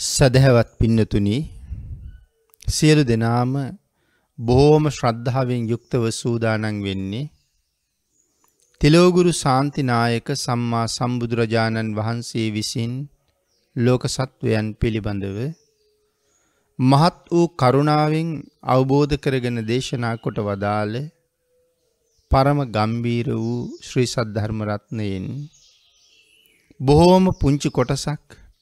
සැදැහැවත් පින්නතුනි සියලු දෙනාම බොහෝම ශ්‍රද්ධාවෙන් යුක්තව සූදානන් වෙන්නේ තිලෝගුරු සාන්තිනායක සම්මා සම්බුදුරජාණන් වහන්සේ විසින් ලෝක සත්වයන් පිළිබඳව මහත් වූ කරුණාවෙන් අවබෝධ කරගෙන දේශනා කොට වදාළ පරම ගම්බීර වූ ශ්‍රී සද්ධර්මරත්නයෙන් බොහෝම පුංචි කොටසක්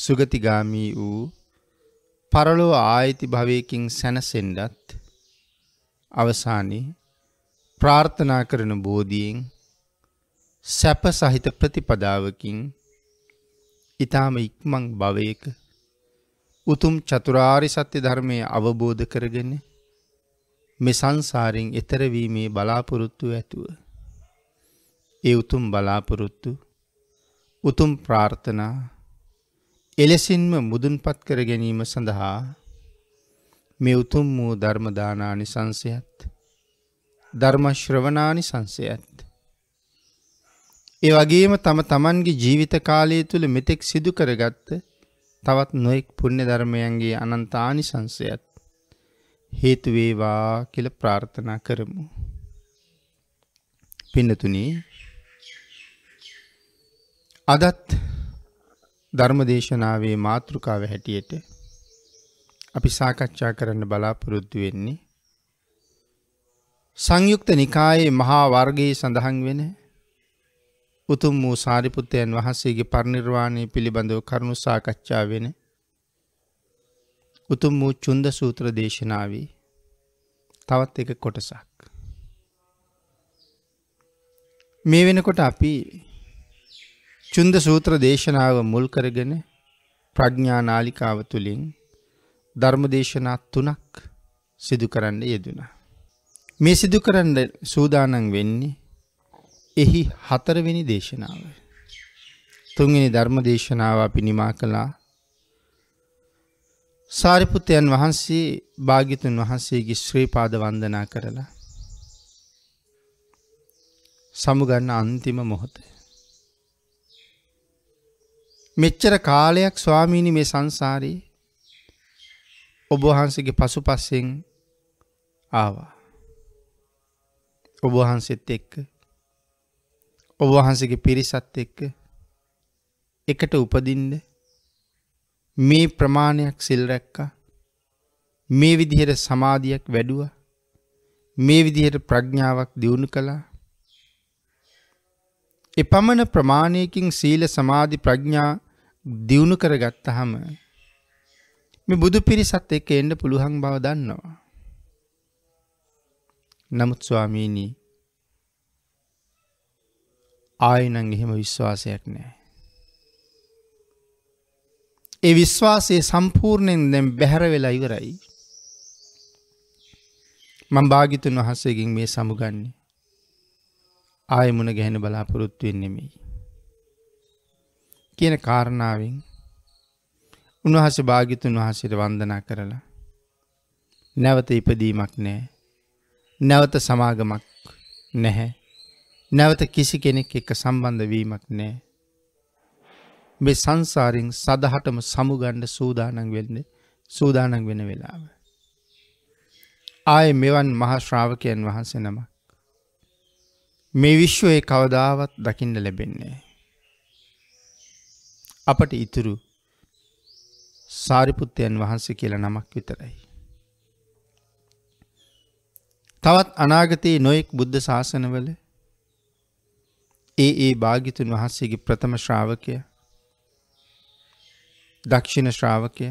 සුගතිගාමී වූ පරලෝ ආයිති භවයකින් සැනසෙන්ඩත් අවසානයේ ප්‍රාර්ථනා කරන බෝධියෙන් සැප සහිත ප්‍රතිපදාවකින් ඊටාම ඉක්මන් භවයක උතුම් චතුරාරි සත්‍ය ධර්මය අවබෝධ කරගෙන මේ සංසාරයෙන් එතර වීමේ බලාපොරොත්තු ඇතුව ඒ උතුම් බලාපොරොත්තු උතුම් ප්‍රාර්ථනා එලෙසින්ම මුදුන්පත් කර ගැනීම සඳහා මේ උතුම් වූ ධර්මදානානි සංසයත් ධර්මශ්‍රවනානි සංසයත්. ඒ වගේම තම තමන්ගේ ජීවිත කාලය තුළ මෙතෙක් සිදු කරගත්ත තවත් නොෙක් පුුණ්‍ය ධර්මයන්ගේ අනන්තානි සංසයත් හේතුවේවා කියල ප්‍රාර්ථනා කරමු. පින්නතුනී අදත් ධර්මදේශනාවේ මාතෘකාව හැටියට අපි සාකච්ඡා කරන්න බලාපොරොත්තු වෙන්නේ සංයුක්ත නිකායේ මහා වර්ගයේ සඳහන් වෙන උතුම් වූ සාරිපුත්තයන් වහන්සේගේ පරිනිර්වාණය පිළිබඳව කරුණු සාකච්ඡා වෙන උතුම් වූ චුන්ද සූත්‍ර දේශනාවේ තවත් එක කොටසක්. මේ වෙනකොට අපි චුන්ද සූත්‍ර දේශනාව මුල් කරගෙන ප්‍රඥානාලිකාව තුළින් ධර්මදේශනා තුනක් සිදු කරන්න යෙදුනා. මේ සිදු කරන්න සූදානන් වෙන්නේ එහි හතරවෙනි දේශනාව. තුන්ගනි ධර්ම දේශනාව අපි නිමා කළා සාරිපුත්තයන් වහන්සේ භාගිතුන් වහන්සේගේ ශ්‍රී පාද වන්දනා කරලා සමුගන්න අන්තිම මොහොතේ මෙච්චර කාලයක් ස්වාමීණි මේ සංසාරයේ ඔබහන්සගේ පසු පස්සෙන් ආවා. ඔබහන්සෙත් එක්ක ඔබහන්සගේ පිරිසත් එක්ක එකට උපදින්ද මේ ප්‍රමාණයක් සිල්රැක්කා මේ විදිහට සමාධියක් වැඩුව මේ විදිහට ප්‍රඥාවක් දියුණු කළා එපමණ ප්‍රමාණයකින් සීල සමාධි ප්‍රඥා දියුණු කරගත්තහම මේ බුදු පිරිසත් එක්ක එන්න පුළුවන් බව දන්නවා. නමුත් ස්වාමීනී ආයනං එහෙම විශ්වාසයක් නෑ. ඒ විශ්වාසය සම්පූර්ණයෙන් දැම් බැහැර වෙලා ඉවරයි. මං භාගිතුන් වහස්සේකින් මේ සමුගන්නේ. ආයමුණ ගැහෙන බලාපොරොත්තු වෙන්නෙමයි. කියන කාරණාවෙන් උන්වහස භාගිතුන් වහසට වන්දනා කරලා නැවත ඉපදීමක් නෑ නැවත සමාගමක් නැහැ නැවත කිසි කෙනෙක් එක සම්බන්ධ වීමක් නෑ මේ සංසාරෙන් සදහටම සමුගණ්ඩ සූදානන් වෙන්න සූදානන් වෙන වෙලාව. ආය මෙවන් මහශ්‍රාවකයන් වහන්සෙනමක් මේ විශ්වයේ කවදාවත් දකින්න ලැබෙන්නේ. අපට ඉතුරු සාරිපුත්තයන් වහන්සේ කියලා නමක් විතරයි. තවත් අනාගතයේ නොයෙක් බුද්ධ ශාසනවල ඒ ඒ භාගිතුන් වහන්සේගේ ප්‍රථම ශ්‍රාවකය දක්ෂිණ ශ්‍රාවකය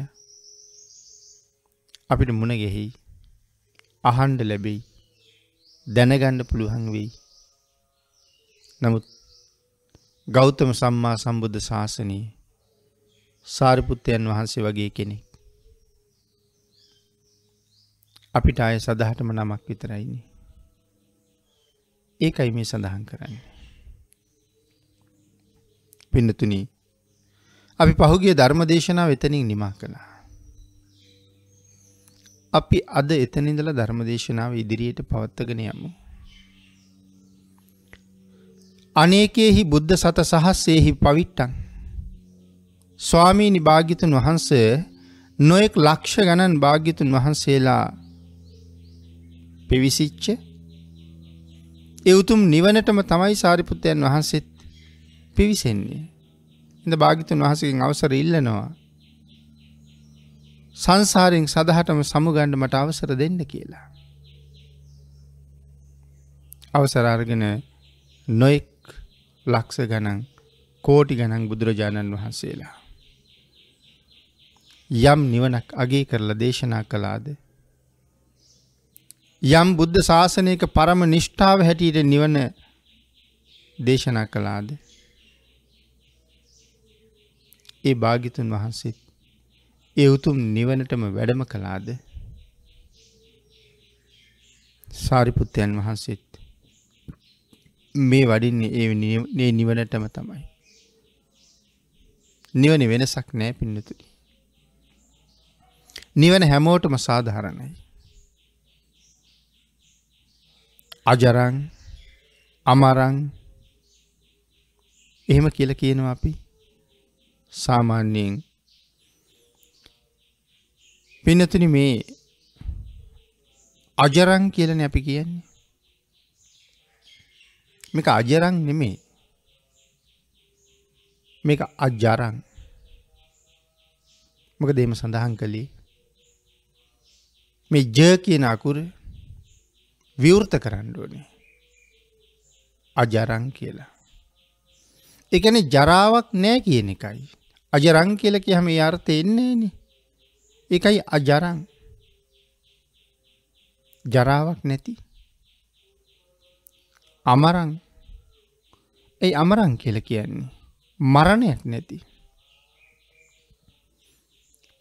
අපිට මුණගෙහෙයි අහන්ඩ ලැබෙයි දැනගණ්ඩ පුළුවන් වෙයි නමුත් ගෞතම සම්මා සම්බුද්ධ ශාසනයේ සාරිපුත්තයන් වහන්සේ වගේ කෙනෙක්. අපිට අය සදහටම නමක් විතරයිනි. ඒකයි මේ සඳහන් කරන්න. පින්නතුන අපි පහුගේ ධර්ම දේශනා වෙතනින් නිමා කළා. අපි අද එතනින්දල ධර්ම දේශනාව ඉදිරියට පවත්තගෙන යමු. අනේකෙහි බුද්ධ සත සහස්සේහි පවිට්ටන්. ස්වාමීනි භාගිතුන් වහන්ස නොයෙක් ලක්ෂ ගණන් භාගිතුන් වහන්සේලා පිවිසිච්ච එවුතුම් නිවනටම තමයි සාරිපුත්තයන් වහන්සෙත් පිවිසෙන්නේ. ඉඳ භාගිතුන් වහසකින් අවසර ඉල්ලනවා. සංසාරෙන් සදහටම සමුගණ්ඩ මට අවසර දෙන්න කියලා. අවසරාර්ගෙන නොයෙක් ලක්ස ගණන් කෝටි ගණන් බුදුරජාණන් වහන්සේලා. යම් නිවනක් අගේ කරලා දේශනා කලාද. යම් බුද්ධ ශාසනයක පරම නිෂ්ඨාව හැටියට නිවන දේශනා කලාද. ඒ භාගිතුන් වහන්සේත් ඒ උතුම් නිවනටම වැඩම කලාද සාරිපුත්තයන් වහන්සේත් මේ වඩින්නේ ඒ නිවනටම තමයි. නිවන වෙනසක් නෑ පින්නතුරි. නිවන හැමෝටම සාධහරණයි. අජරං අමරං එහෙම කියල කියනවා අපි සාමාන්‍යයෙන් පින්නතුනි මේ අජරං කියලන අපි කියන්නේ මේක අජරං නෙමේ. මේක අජරං. මොකද එහෙම සඳහන් කළේ මේ ජ කියන අකුර විවෘත කරන්න ඕනේ. අජරං කියලා. ඒ කියන්නේ ජරාවක් නැහැ කියන එකයි. අජරං කියලා කියහම ඒ අර්ථය එන්නේ නේ. ඒකයි අජරං. ජරාවක් නැති අමරං ඇයි අමරං කියල කියන්නේ මරණයක් නැති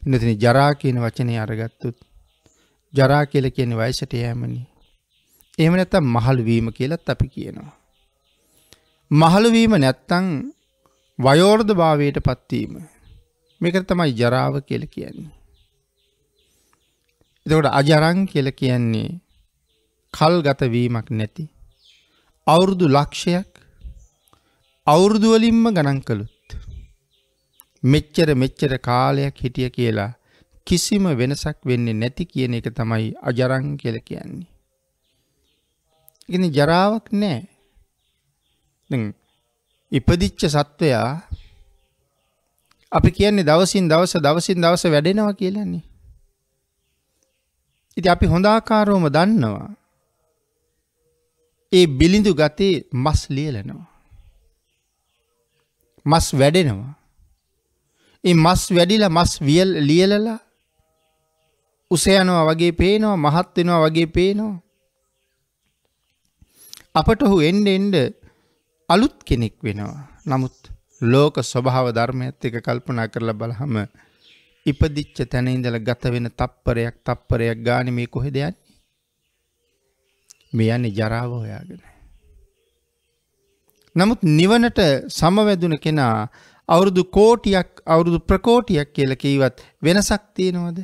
නතින ජරා කියන වචනය අරගත්තුත් ජරා කියල කියන වයසට යෑමනි එහම නැත්තම් මහළුවීම කියලත් අපි කියනවා. මහළුවීම නැත්තං වයෝර්ධ භාවයට පත්වීම මේකට තමයි ජරාව කියල කියන්නේ. එතකොට අජරං කියල කියන්නේ කල් ගතවීමක් නැති අවුරුදු ලක්ෂයක් අවුරුදුවලින්ම ගණන් කළුත්. මෙච්චර මෙච්චර කාලයක් හිටිය කියලා කිසිම වෙනසක් වෙන්නේ නැති කියන එක තමයි අජරං කියල කියන්නේ. ඉගෙන ජරාවක් නෑ ඉපදිච්ච සත්වයා අපි කියන්නේ දවසින් දවස දවසින් දවස වැඩෙනවා කියලන්නේ. ඉති අපි හොඳාකාරෝම දන්නවා ඒ බිලිඳු ගතේ මස් ලියලනවා. මස් වැඩෙනවා. ඒ මස් වැඩිල මස් වියල් ලියලලා උසයනවා වගේ පේනවා මහත් වෙනවා වගේ පේනවා. අපට ඔහු එන්ඩ එන්ඩ අලුත් කෙනෙක් වෙනවා. නමුත් ලෝක ස්වභාව ධර්මයත් එක කල්පනා කරලා බලහම ඉපදිච්ච තැන ඉඳල ගත වෙන තප්පරයක් තප්පරයක් ගාන මේ කොහෙ දෙයන් මේ යන්නේ ජරාව හොයාගෙන. නමුත් නිවනට සමවැදුන කෙනා අවුරුදු කෝටියක් අවුරුදු ප්‍රකෝටියක් කියල කීවත් වෙනසක් තියෙනවද.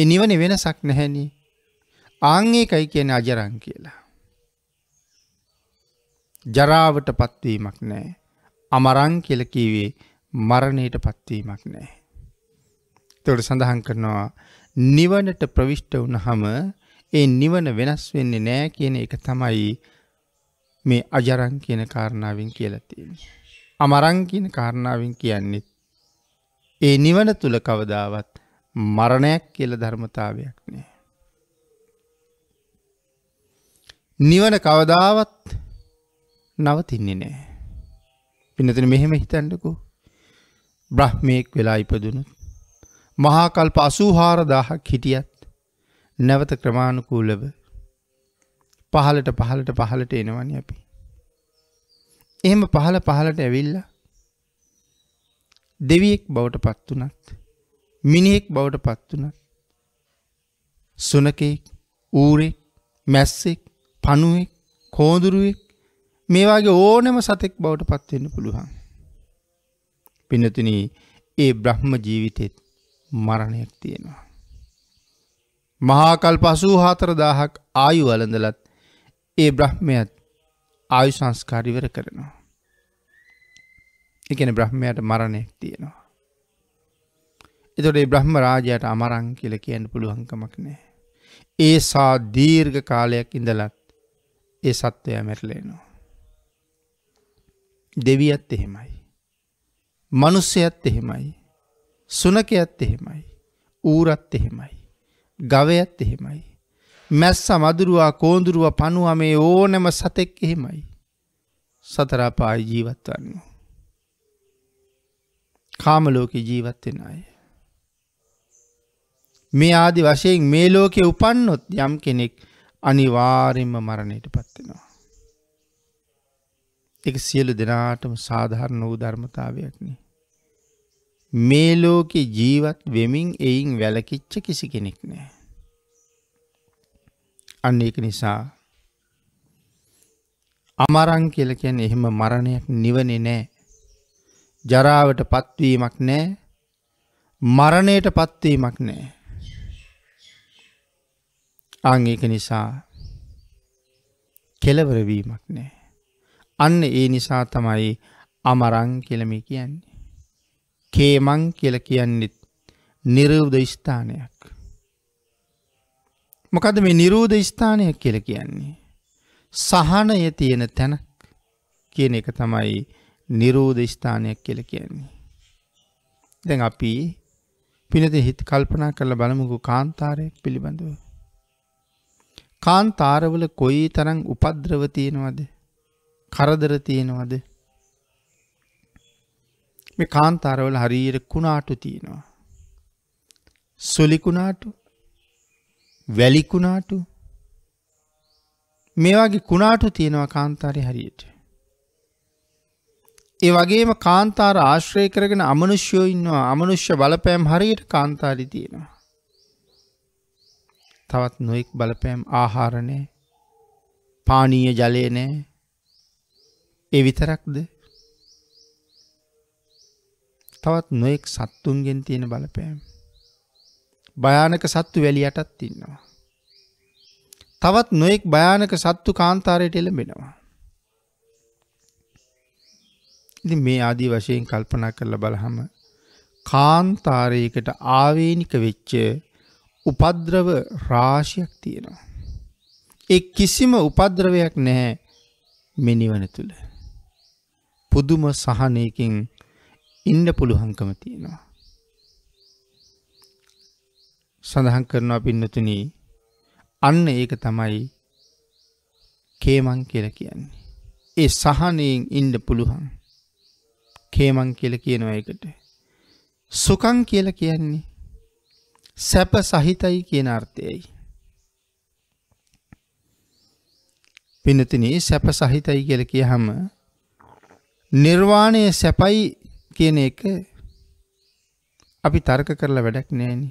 එ නිවන වෙනසක් නැහැනි ආංඒකයි කියන අජරං කියලා. ජරාවට පත්වීමක් නෑ අමරං කියලකීවේ මරණයට පත්වීමක් නෑ. තොට සඳහන් කරනවා නිවනට ප්‍රවිෂ්ට වනහම ඒ නිවන වෙනස් වෙන්නේ නෑ කියන එක තමයි මේ අජරං කියන කාරණාවෙන් කියලතිෙන. අමරං කියන කාරණාවෙන් කියන්නෙත්. ඒ නිවන තුළ කවදාවත් මරණයක් කියල ධර්මතාවයක් නෑ. නිවන කවදාවත් නවතින්නේ නෑ. පිනතින මෙහෙම හිතැන්ඩකු බ්‍රහ්මයෙක් වෙලා ඉපදුණු. මහාකල්ප අසූහාරදාහක් හිටියත් නැවත ක්‍රමාණුකූලව පහලට පහලට පහලට එනවනි අපි. එහෙම පහල පහලට ඇවිල්ල දෙවියෙක් බවට පත්වනත් මිනිෙක් බවට පත්වනත් සුනකෙක් ඌරෙක් මැස්සෙක් පනුවෙක් කෝදුරුවෙක් මේවාගේ ඕනම සතෙක් බවට පත්වෙන්න පුළුවන්. පිනතින ඒ බ්‍රහ්ම ජීවිතෙත් මරණයක් තියෙනවා. මහාකල් පසූ හාතරදාහක් ආයු වලඳලත් ඒ බ්‍රහ්මයත් ආයු සංස්කාරිවර කරනවා. එකන බ්‍රහ්මයට මරණයක් තියෙනවා. එතොට ඒ බ්‍රහ්ම රාජයට අමරං කියල කියන්න පුළුවන්කමක් නෑ. ඒ සා දීර්ඝ කාලයක් ඉඳලත් ඒ සත්වය මැරලේනවා. දෙවියත් එහෙමයි. මනුස්සයත් එහෙමයි. සුනකයත් එහෙමයි. ඌරත් එහෙමයි. ගවයත් එහෙමයි. මැස්ස මදුරුවා කෝඳුරුව පනුව මේ ඕනම සතෙක් එහෙමයි. සතරාපායි ජීවත් වන්නවා. කාමලෝක ජීවත්වෙන අය. මේ ආදි වශයෙන් මේ ලෝකෙ උපන්නොත් යම් කෙනෙක් අනිවාරෙන්ම මරණයට පත්වෙනවා. එක සියලු දෙනාටම සාධාරණ වූ ධර්මතාවයක්න. මේ ලෝකෙ ජීවත් වෙමින් එයින් වැලකිච්ච කිසි කෙනෙක් නෑ. අන්න ඒක නිසා අමරං කියල කියන්න එහෙම මරණයක් නිවනෙ නෑ ජරාවට පත්වීමක් නෑ මරණයට පත්වීමක් නෑ අංඒක නිසා කෙලවරවීමක් නෑ අන්න ඒ නිසා තමයි අමරං කෙලමි කියන්නේ කේමං කියල කියන්නෙත් නිරව්ද ස්ථානයක් මොකද මේ නිරෝධ ස්ථානයක් කියල කියන්නේ. සහනය තියෙන තැනක් කියන එක තමයි නිරෝධ ස්ථානයක් කියල කියන්නේ. දැන් අපි පිනද හිත් කල්පනා කරල බලමුකු කාන්තාරයක් පිළිබඳව. කාන්තාරවල කොයි තරං උපද්‍රව තියෙනවද කරදර තියෙනවද මේ කාන්තාරවල හරීර කුණාටු තියෙනවා. සුලිකුණාටු වැලි කුණාටු මේ වගේ කුණාටු තියෙනවා කාන්තාරය හරියට. ඒ වගේම කාන්තාර ආශ්‍රය කරගෙන අමනුෂ්‍යෝ ඉන්නවා අමනුෂ්‍ය බලපෑම් හරියට කාන්තාරි තියෙනවා. තවත් නොයෙක් බලපෑම් ආහාරණය පානීය ජලය නෑ ඒ විතරක්ද තවත් නොයෙක් සත්තුන්ගෙන් තියෙන බලපෑම් භයානක සත්තු වැලියටත් ඉන්නවා. තවත් නොයෙක් භයානක සත්තු කාන්තාරයට එළඹෙනවා. ඉති මේ ආදී වශයෙන් කල්පනා කරල බලහම කාන්තාරයකට ආවේනික වෙච්ච උපද්‍රව රාශයක් තියෙනවා. එක් කිසිම උපද්‍රවයක් නැහැ මෙනිවන තුළ. පුදුම සහනයකින් ඉන්න පුළුහංකම තියෙනවා. සඳහන් කරනවා පින්නතුනි අන්න ඒක තමයි කේමං කියල කියන්නේ. ඒ සහනයෙන් ඉන්ඩ පුළුවන් කේමං කියල කියනවා එකට. සුකං කියල කියන්නේ සැප සහිතයි කියන අර්ථයයි. පිනතින සැප සහිතයි කියල කිය හම නිර්වාණය සැපයි කියන එක අපි තර්ක කරලා වැඩක් නෑනේ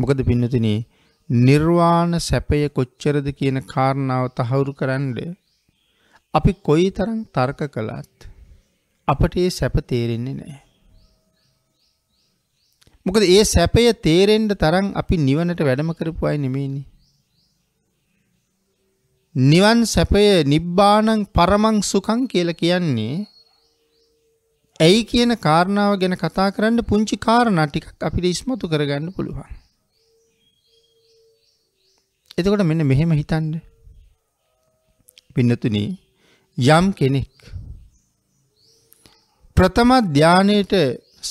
මොකද පින්නතින නිර්වාණ සැපය කොච්චරද කියන කාරණාව තහවුරු කරන්න අපි කොයි තරම් තර්ක කළත් අපට ඒ සැප තේරෙන්නේ නෑ. මොකද ඒ සැපය තේරෙන්ට තරම් අපි නිවනට වැඩම කරපු අයි නෙමේනි. නිවන් සැපය නිබ්බානං පරමං සුකං කියල කියන්නේ ඇයි කියන කාරණාව ගැන කතා කරන්න පුංචි කාරණා ටිකක් අපිට ඉස්මතු කරගන්න පුළුවන්. එතකොට මෙන්න මෙහෙම හිතන්න පින්නතුන යම් කෙනෙක් ප්‍රථම ධ්‍යානයට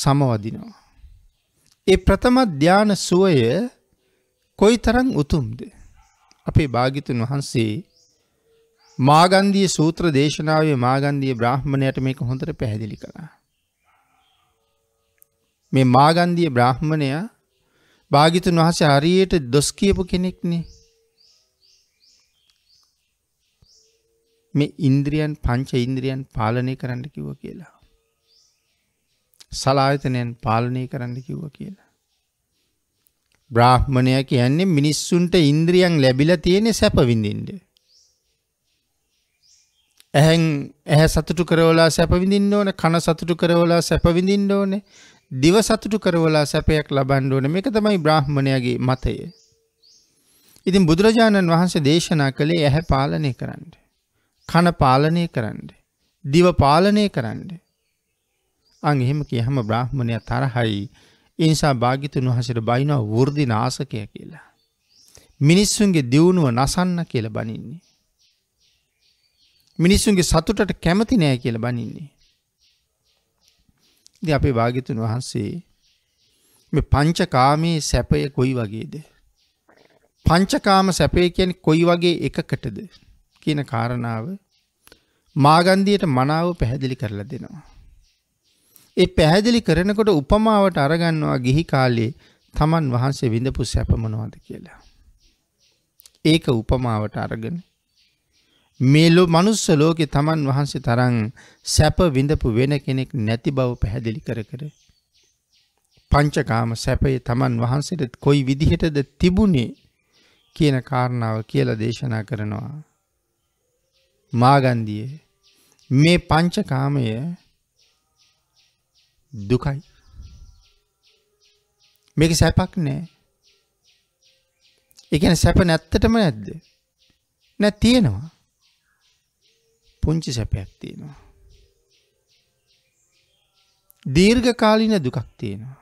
සමවදිනවා. ඒ ප්‍රථම ධ්‍යාන සුවය කොයි තරං උතුම්ද. අපේ භාගිතුන් වහන්සේ මාගන්දිය සූත්‍ර දේශනාවේ මාගන්දිය බ්‍රහ්මණයට මේක හොඳට පැහැදිලි කළා. මේ මාගන්දිය බ්‍රහ්මණය භාගිතුන් වහස හරියට දොස් කියපු කෙනෙක්නේ මේ ඉන්ද්‍රියන් පංච ඉන්ද්‍රියන් පාලනය කරන්න කිව්ව කියලා. සලායතනයන් පාලනය කරන්න කිව්ව කියලා. බ්‍රාහ්මණය කියන්නේ මිනිස්සුන්ට ඉන්ද්‍රියන් ලැබිල තියෙන සැපවිඳින්ට. ඇහැන් ඇහැ සතුටු කරවලා සැපවිඳින්න ඕන කන සතුටු කරවලා සැපවිඳින්න ඕන දිව සතුටු කරවලා සැපයක් ලබන්න ඕන මේක තමයි බ්‍රාහ්මණයගේ මතය. ඉතින් බුදුරජාණන් වහන්සේ දේශනා කළේ ඇහැ පාලනය කරන්න. කන පාලනය කරන්න. දිව පාලනය කරන්න. අං එහෙම කියහම බ්‍රහ්මණය තරහයි ඉනිසා භාගිතුන් වහසට බයිනව වෘදි නාසකය කියලා. මිනිස්සුන්ගේ දියුණුව නසන්න කියල බනින්නේ. මිනිස්සුන්ගේ සතුටට කැමති නෑ කියල බනින්නේ. ද අපේ භාගිතුන් වහන්සේ මේ පංචකාමයේ සැපය කොයි වගේද. පංචකාම සැපය කියන කොයි වගේ එකකටද. කියන කාරණාව මාගන්දියට මනාව පැහැදිලි කරලා දෙනවා. ඒ පැහැදිලි කරනකොට උපමාවට අරගන්නවා ගිහි කාලේ තමන් වහන්සේ විඳපු සැපමනවාද කියලා. ඒක උපමාවට අරගෙන. මේලෝ මනුස්ස ලෝකෙ තමන් වහන්සේ තරං සැප විඳපු වෙන කෙනෙක් නැති බව පැහැදිලි කර කර. පංචකාම සැපයේ තමන් වහන්සේට කොයි විදිහටද තිබුණේ කියන කාරණාව කියලා දේශනා කරනවා. මාගන්දිය මේ පංචකාමය දුකයි මේක සැපක් නෑ එකන සැප නැත්තටම නැද්ද නැ තියෙනවා පුංචි සැපයක් තියෙනවා දීර්ඝ කාලින දුකක් තියෙනවා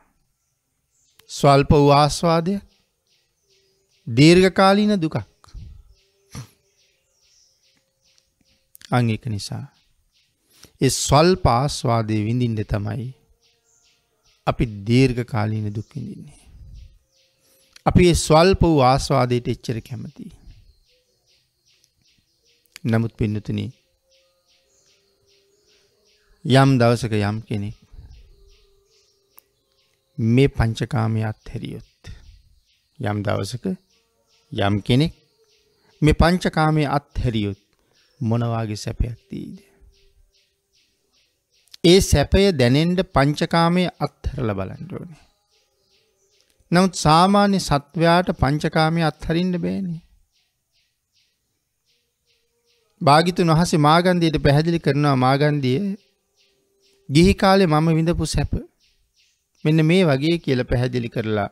ස්වල්ප වූ ආස්වාදය දීර්ඝ කාලින දුකක් අං එක නිසා. ඒ ස්වල්ප ආස්වාදය විඳින්ට තමයි අපි දීර්ඝ කාලීන දුක්විඳින්නේ. අපි ස්වල්ප වූ ආස්වාදයට එච්චර කැමති. නමුත් පින්නතුන යම් දවසක යම් කෙනෙක් මේ පංචකාමය අත්හැරියොත් යම් දවසක යම් කෙනෙක් මේ පංචකාමය අත්හැරියොත් මොනවාගේ සැපයක් තීද. ඒ සැපය දැනෙන්ට පංචකාමය අත්හරල බලන්ටඕනේ. නමුත් සාමාන්‍ය සත්වයාට පංචකාමය අත්හරින්ට බේනේ. භාගිතුන් වහසේ මාගන්දයට පැහැදිලි කරනවා මාගන්දිය ගිහි කාලෙ මම විඳපු සැප මෙන්න මේ වගේ කියල පැහැදිලි කරලා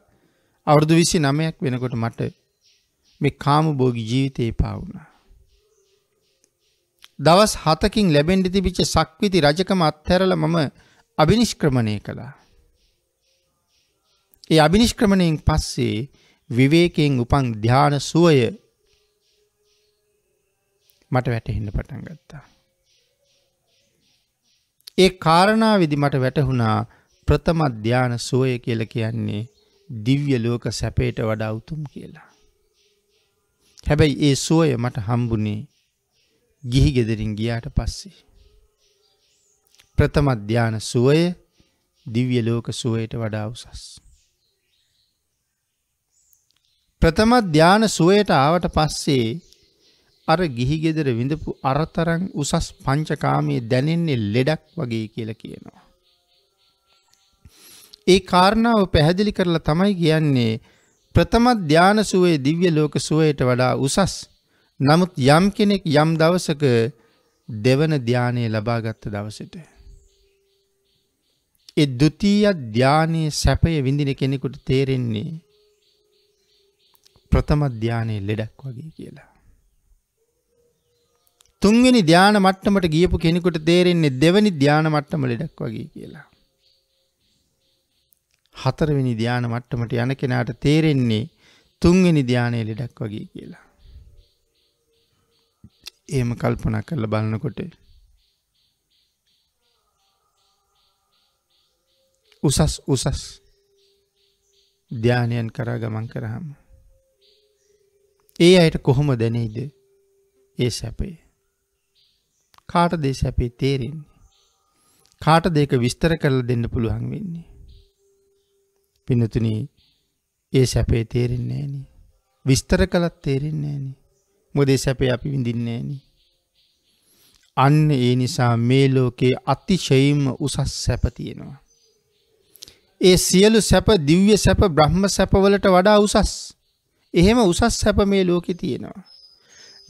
අවුරුදු විසි නමයක් වෙනකොට මට මේ කාම බෝගි ජීවිතයේ පාවුණ. දවස් 7කින් ලැබෙන්න තිබිච්ච සක්විති රජකම අත්හැරලා මම අබිනිෂ්ක්‍රමණය කළා. ඒ අබිනිෂ්ක්‍රමණයෙන් පස්සේ විවේකයෙන් උපන් ධ්‍යාන සුවය මට වැටහෙන්න පටන් ගත්තා. ඒ කාරණාවෙදි මට වැටහුණා ප්‍රථම ධ්‍යාන සුවය කියලා කියන්නේ දිව්‍ය ලෝක සැපයට වඩා උතුම් කියලා. හැබැයි ඒ සුවය මට හම්බුනේ ගිහි ගෙදරින් ගියාට පස්සේ. ප්‍රථම අධ්‍යාන සුවය දිව්‍ය ලෝක සුවයට වඩා උසස්. ප්‍රථම ධ්‍යාන සුවයට ආවට පස්සේ අර ගිහිගෙදර විඳපු අරතරං උසස් පංචකාමයේ දැනෙන්නේ ලෙඩක් වගේ කියල කියනවා. ඒ කාරණාව පැහැදිලි කරලා තමයි කියන්නේ ප්‍රථම ධ්‍යාන සුවේ දිව්‍ය ලෝක සුවයට වඩා උසස් නමුත් යම් කෙනෙක් යම් දවසක දෙවන ධ්‍යානය ලබාගත්ත දවසට. එ දුතිය ධ්‍යානයේ සැපය විඳින කෙනෙකුට තේරෙන්නේ ප්‍රථම ධ්‍යානයේ ලෙඩක් වගේ කියලා. තුන්වෙනි ධ්‍යාන මට්ටමට ගියපු කෙනෙකුට තේරෙන්නේ දෙවැනි ධ්‍යාන මට්ටම ලෙඩක් වගේ කියලා. හතරවෙනි ධ්‍යාන මට්ටමට යන කෙනාට තේරෙන්නේ තුන්වෙනි ධ්‍යානය ලෙඩක් වගේ කියලා. එහෙම කල්පනා කරලා බලනකොට උසස් උසස් ධානයන් කරා ගමන් කරහම ඒ අයට කොහොම දැනෙයිද ඒ සැපේ කාට දේ සැපේ තේරෙන්නේ කාට දෙක විස්තර කරලා දෙන්න පුළුවන් වෙන්නේ පිනතුනී ඒ සැපේ තේරෙන්නේ නෑනේ විස්තර කළත් තේරෙන්නේ නෑනේ මොදේ සැපේ අපි විඳින්නේ නෑනේ. අන්න ඒ නිසා මේ ලෝකේ අතිශයින්ම උසස් සැප තියෙනවා. ඒ සියලු සැප දිව්‍ය සැප බ්‍රහ්ම සැපවලට වඩා උසස්. එහෙම උසස් සැප මේ ලෝකෙ තියෙනවා.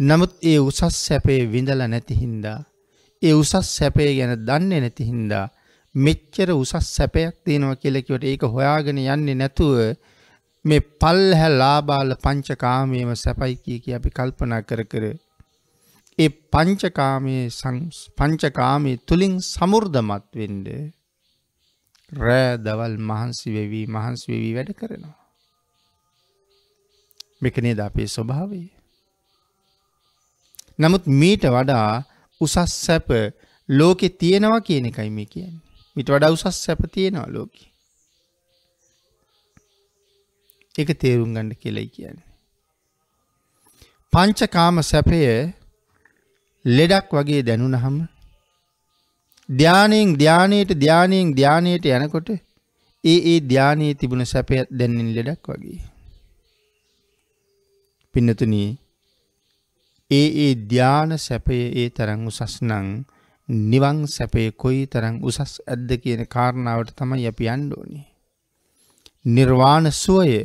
නමුත් ඒ උසස් සැපේ විඳල නැතිහින්දා. ඒ උසස් සැපේ ගැන දන්නේ නැතිහින්දා. මෙච්චර උසස් සැපයක් තියෙනවා කියලකිවට ඒක හොයාගෙන යන්නේ නැතුව මේ පල්හැ ලාබාල පංචකාමයම සැපයිකී කිය අපි කල්පනා කර කර. ඒ පංචකාමයේ පංචකාමී තුළින් සමුර්ධමත් වෙන්ඩ රෑ දවල් මහන්සි වෙවී මහන්සි වෙවී වැඩ කරනවා. මෙකනේද අපේ ස්වභාවය. නමුත් මීට වඩා උසස් සැප ලෝකෙ තියෙනවා කියන එකයි මේ කියන්නේ. මිට වඩා උසස් සැප තියෙනවා ලෝකී. එක තේරුම් ගණඩ කෙලයි කියන්නේ. පංචකාම සැපය ලෙඩක් වගේ දැනුනහම ධ්‍යානයෙන් ධ්‍යානයට ධ්‍යානයෙන් ධ්‍යානයට යනකොට ඒ ඒ ධ්‍යානයේ තිබුණ සැපයත් දැන්නෙන් ලෙඩක් වගේ. පින්නතුන ඒ ඒ ධ්‍යාන සැපය ඒ තරං උසස්නං නිවං සැපය කොයි තරං උසස් ඇද්ද කියන කාරණාවට තමයි අපි අන්්ඩෝනි. නිර්වාණ සුවය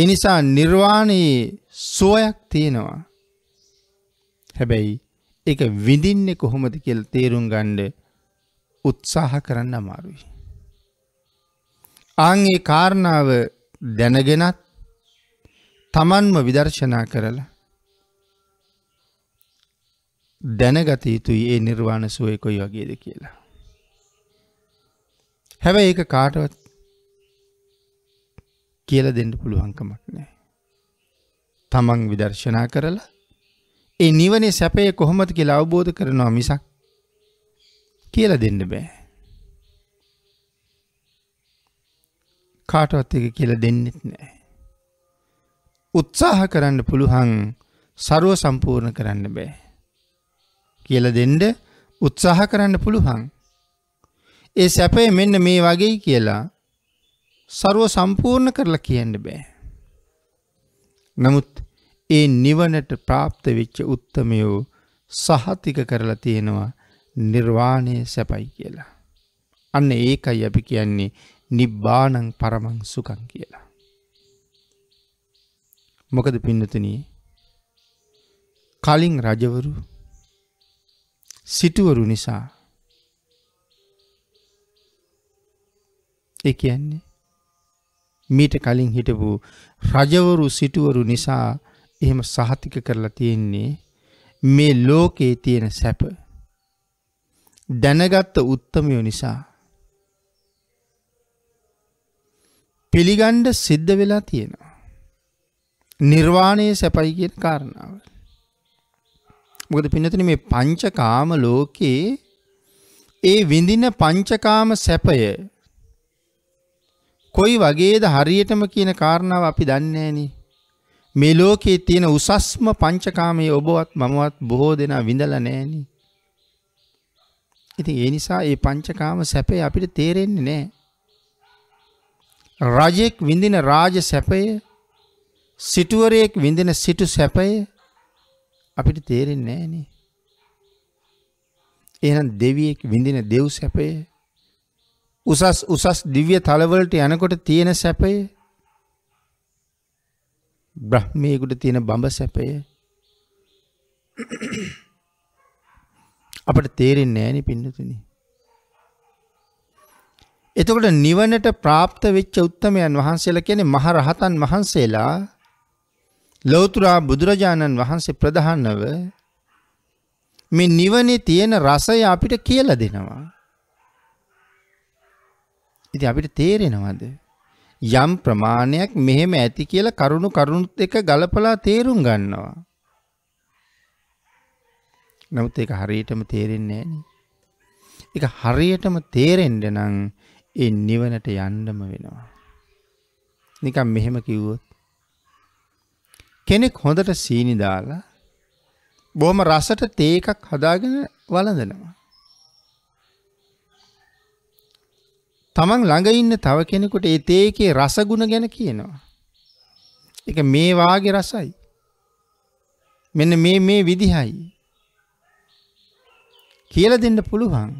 එනිසා නිර්වාණයේ සුවයක් තියෙනවා. හැබැයි එක විඳින්නේ කොහොමද කියල තේරුම් ගණ්ඩ උත්සාහ කරන්න අමාරුයි. ආංගේ කාරණාව දැනගෙනත් තමන්ම විදර්ශනා කරලා දැනගත යුතුයි ඒ නිර්වාණ සුවයකොයි වගේද කියලා. හැබැයි ඒ කාටවත් කියල දෙන්න පුළුවන්කමක් නෑ. තමන් විදර්ශනා කරලා ඒ නිවනේ සැපය කොහොමද කියලා අවබෝධ කරනවා මිසක් කියල දෙන්න බෑ. කාටවත් එක කියල දෙන්නෙත් නෑ. උත්සාහ කරන්න පුළුහන් සරුව සම්පූර්ණ කරන්න බෑ. කියල දෙන්ඩ උත්සාහ කරන්න පුළුහන්. ඒ සැපය මෙන්න මේ වගේ කියලා ਸਰව සම්පූර්ණ කරලා කියන්න බෑ. නමුත් ඒ නිවනට ප්‍රාප්ත වෙච්ච උත්තමයෝ සහතික කරලා තියෙනවා නිර්වාණය සැපයි කියලා. අන්න ඒකයි අපි කියන්නේ නිබ්බානං පරමං සුකං කියලා. මොකද පින්නතනී කලින් රජවරු සිටුවරු නිසා ඒ කියන්නේ මීට කලින් හිටපු රජවරු සිටුවරු නිසා එහෙම සහතික කරලා තියෙන්නේ මේ ලෝකයේ තියෙන සැප දැනගත්ත උත්තමයෝ නිසා පිළිගණ්ඩ සිද්ධ වෙලා තියෙනවා. නිර්වාණය සැපයි කියට කාරණාව. මොකද පිනතින මේ පංචකාම ලෝකයේ ඒ විඳින පංචකාම සැපය කොයි වගේද හරියටම කියන කාරණාව අපි දන්නේ නෑනේ. මේ ලෝකයේ තියෙන උසස්ම පංචකාමයේ ඔබවත් මමවත් බොහෝ දෙනා විඳලා නෑනේ. ඉතින් ඒ නිසා මේ පංචකාම සැපේ අපිට තේරෙන්නේ නෑ. රජෙක් විඳින රාජ සැපය සිටුවරයෙක් විඳින සිටු සැපය අපිට තේරෙන්නේ නෑනේ. එහෙනම් දෙවියෙක් විඳින දෙව් සැපය උසස් උසස් දිව්‍ය තලවලට යනකොට තියෙන සැපය බ්‍රහ්මයකුට තියෙන බඹ සැපය අපට තේරෙන් නෑනි පින්නතුනි. එතකොට නිවනට ප්‍රාප්ත වෙච්ච උත්තමයන් වහන්සේලා කෙනෙ මහ රහතන් වහන්සේලා ලෝතුරා බුදුරජාණන් වහන්සේ ප්‍රධාන්නව මේ නිවනේ තියෙන රසය අපිට කියල දෙනවා. ඉතින් අපිට තේරෙනවද? යම් ප්‍රමාණයක් මෙහෙම ඇති කියලා කරුණු කරුණුත් එක ගලපලා තේරුම් ගන්නවා. නමුත් ඒක හරියටම තේරෙන්නේ නැහැ. ඒක හරියටම තේරෙන්න නම් ඒ නිවනට යන්නම වෙනවා. නිකන් මෙහෙම කිව්වොත් කෙනෙක් හොඳට සීනි දාලා බොහොම රසට තේ එකක් හදාගෙන වළඳනවා. තමන් ළඟ ඉන්න තව කෙනෙකුට ඒ තේකේ රසගුණ ගැන කියනවා. එක මේ වාගේ රසයි. මෙන්න මේ මේ විදිහයි. කියල දෙන්න පුළුවන්.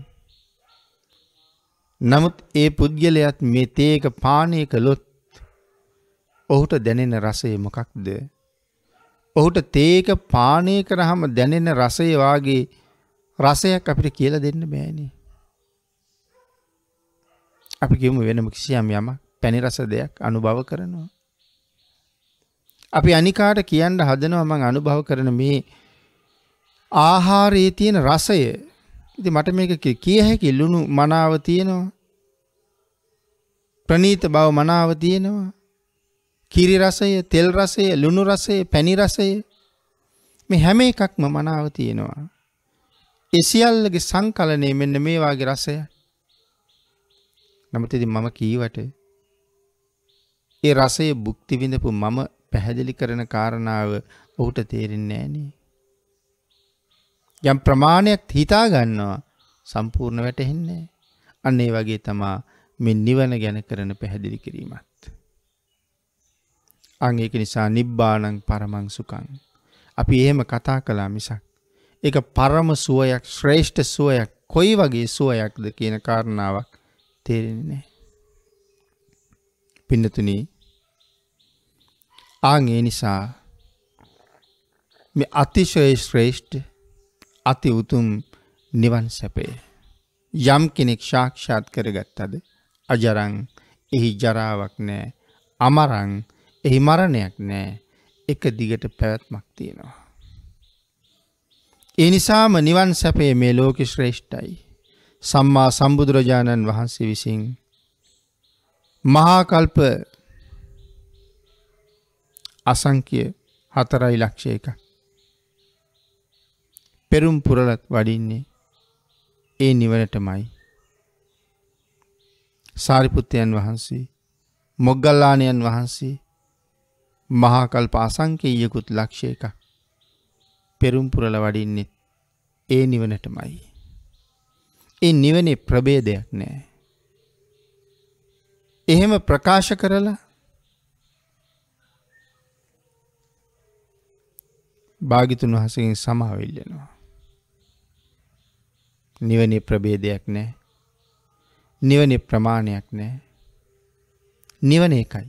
නමුත් ඒ පුද්ගලයත් මේ තේක පානය කළොත් ඔහුට දැනෙන රසය මොකක්ද. ඔහුට තේක පානය කරහම දැනෙන රසයවාගේ රසයක් අපිට කියල දෙන්න බෑනේ. අපි කියමු වෙනම කිසියම් යමක් පැණි රස දෙයක් අනුභව කරනවා. අපි අනිකාට කියන්න හදනවා මං අනුභව කරන මේ ආහාරයේ තියෙන රසය. ඉතින් මට මේක කිය හැකි ලුණු මනාව තියෙනවා. ප්‍රනීත බව මනාව තියෙනවා. කිරි රසය, තෙල් රසය, ලුණු රසය, පැණි රසය මේ හැම එකක්ම මනාව තියෙනවා. ඒ සියල්ලගේ සංකලනය මෙන්න මේ වාගේ රසයක්. නමුත් ඉතින් මම කීවට ඒ රසය භුක්ති විඳපු මම පැහැදිලි කරන කාරණාව ඔහුට තේරෙන්නේ නෑනේ. යම් ප්‍රමාණයක් හිතා ගන්නවා සම්පූර්ණ වැටහෙන්නේ. අන්න ඒ වගේ තමා මෙ නිවන ගැන කරන පැහැදිලි කිරීමත්. අං ඒක නිසා නිබ්බානං පරමං සුකං. අපි එහෙම කතා කලා මිසක්. එක පරම සුවයක් ශ්‍රේෂ්ඨ සුවයක් කොයි වගේ සුවයක්ද කියන කාරණාවක් තේරෙන්නේ නෑ. පින්නතුනි ආන් ඒ නිසා මේ අතිශය ශ්‍රේෂ්ඨ අති උතුම් නිවන් සැපේ යම් කෙනෙක් සාක්ෂාත් කරගත්තද අජරං එහි ජරාවක් නෑ අමරං එහි මරණයක් නෑ එක දිගට පැවැත්මක් තියෙනවා. ඒ නිසාම නිවන් සැපේ මේ ලෝක ශ්‍රේෂ්ඨයි සම්මා සම්බුදුරජාණන් වහන්සේ විසින් මහාකල්ප අසංකය හතරයි ලක්ෂය එක පෙරුම් පුරලත් වඩින්නේ ඒ නිවනටමයි සාරිපුත්තයන් වහන්සේ මොග්ගල්ලානයන් වහන්සේ මහාකල්ප අසංකේයකුත් ලක්ෂය එක පෙරුම්පුරල වඩින්නෙත් ඒ නිවනටමයි ඒ නිවනේ ප්‍රබේදයක් නෑ. එහෙම ප්‍රකාශ කරලා භාගිතුන් වහසකින් සමාවෙල්ලෙනවා. නිවනි ප්‍රබේදයක් නෑ. නිවනි ප්‍රමාණයක් නෑ. නිවන එකයි.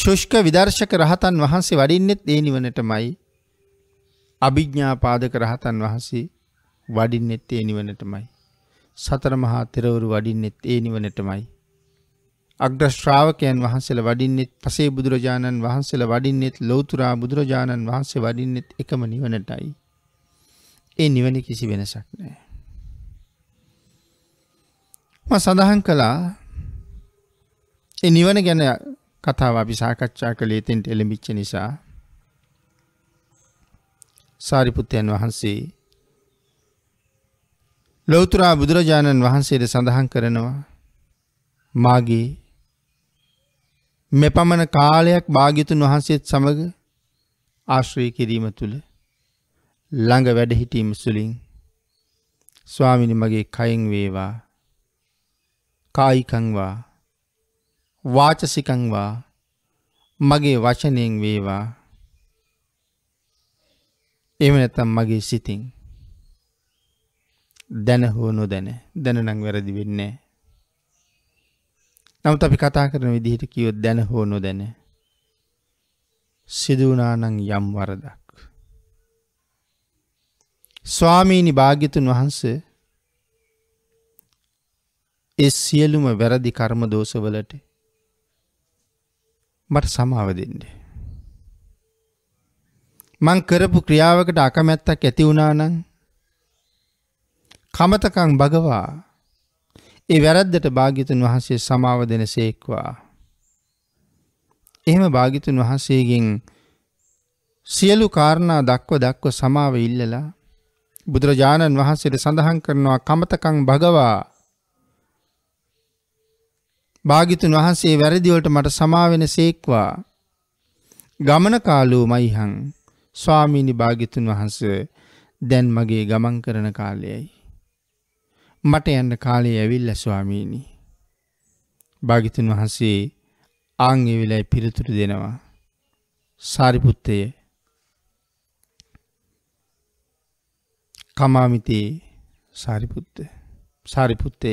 ශුෂ්ක විදර්ශක රහතන් වහන්සේ වඩින්නෙත් ඒ නිවනටමයි අභිඥ්ඥාපාදක රහතන් වහන්සේ වඩින්නෙත් ඒ නිවනටමයි. සතර මහා තෙරවරු වඩින්නෙත් ඒ නිවනටමයි. අග්‍රශ්‍රාවකයන් වහන්සේල වඩින්නෙත් පසේ බුදුරජාණන් වහන්සේල වඩින්නෙත් ලෝතුරා බුදුරජාණන් වහන්සේ වඩින්නෙත් එකම නිවනටයි. ඒ නිවන කිසි වෙනසක් නෑ. ම සඳහන් කළා එ නිවන ගැන කතාව අපි සාකච්ඡා කළේ තෙන්ට එළඹිච්ච නිසා සාරිපුත්තයන් වහන්සේ ලොවතුරා බුදුරජාණන් වහන්සේට සඳහන් කරනවා මාගේ මෙ පමණ කාලයක් භාගිතුන් වහන්සේත් සමඟ ආශ්‍රය කිරීම තුළ ළඟ වැඩහිටීම සුලින් ස්වාමිනි මගේ කයින් වේවා කායිකංවා වාචසිකංවා මගේ වචනයෙන් වේවා එම නැතම් මගේ සිතින් දැන හෝ නොදැන දැනනම් වැරදි වෙන්නේ නමුත් අපි කතා කරන විදිහට කියොත් දැන හෝ නොදැන සිදුවනානං යම් වරදක් ස්වාමීනි භාග්‍යතුන් වහන්ස එ සියලුම වැරදි කර්ම දෝසවලට මට සමාව දෙන්න. මං කරපු ක්‍රියාවකට අකමැත්තක් ඇති වුණානං කමතකං භගවා ඒ වැරද්දට භාගිතුන් වහන්සේ සමාව දෙන සේක්වා. එහෙම භාගිතුන් වහන්සේගෙන් සියලු කාරණා දක්ව දක්ව සමාව ඉල්ලලා බුදුරජාණන් වහන්සේට සඳහන් කරනවා කමතකං භගවා භාගිතුන් වහන්සේ වැරදිවලට මට සමාවෙන සේක්වා ගමන කාලූ මයිහං ස්වාමීණි භාගිතුන් වහන්ස දැන් මගේ ගමන් කරන කාලයයි. මට යන්න කාලේ ඇවිල්ල ස්වාමීණී. භාගිතුන් වහන්සේ ආංගෙ වෙලයි පිළිතුරු දෙනවා. සාරිපුත්තය කමාමිතේ සාරිපුත්ත සාරිපුත්තය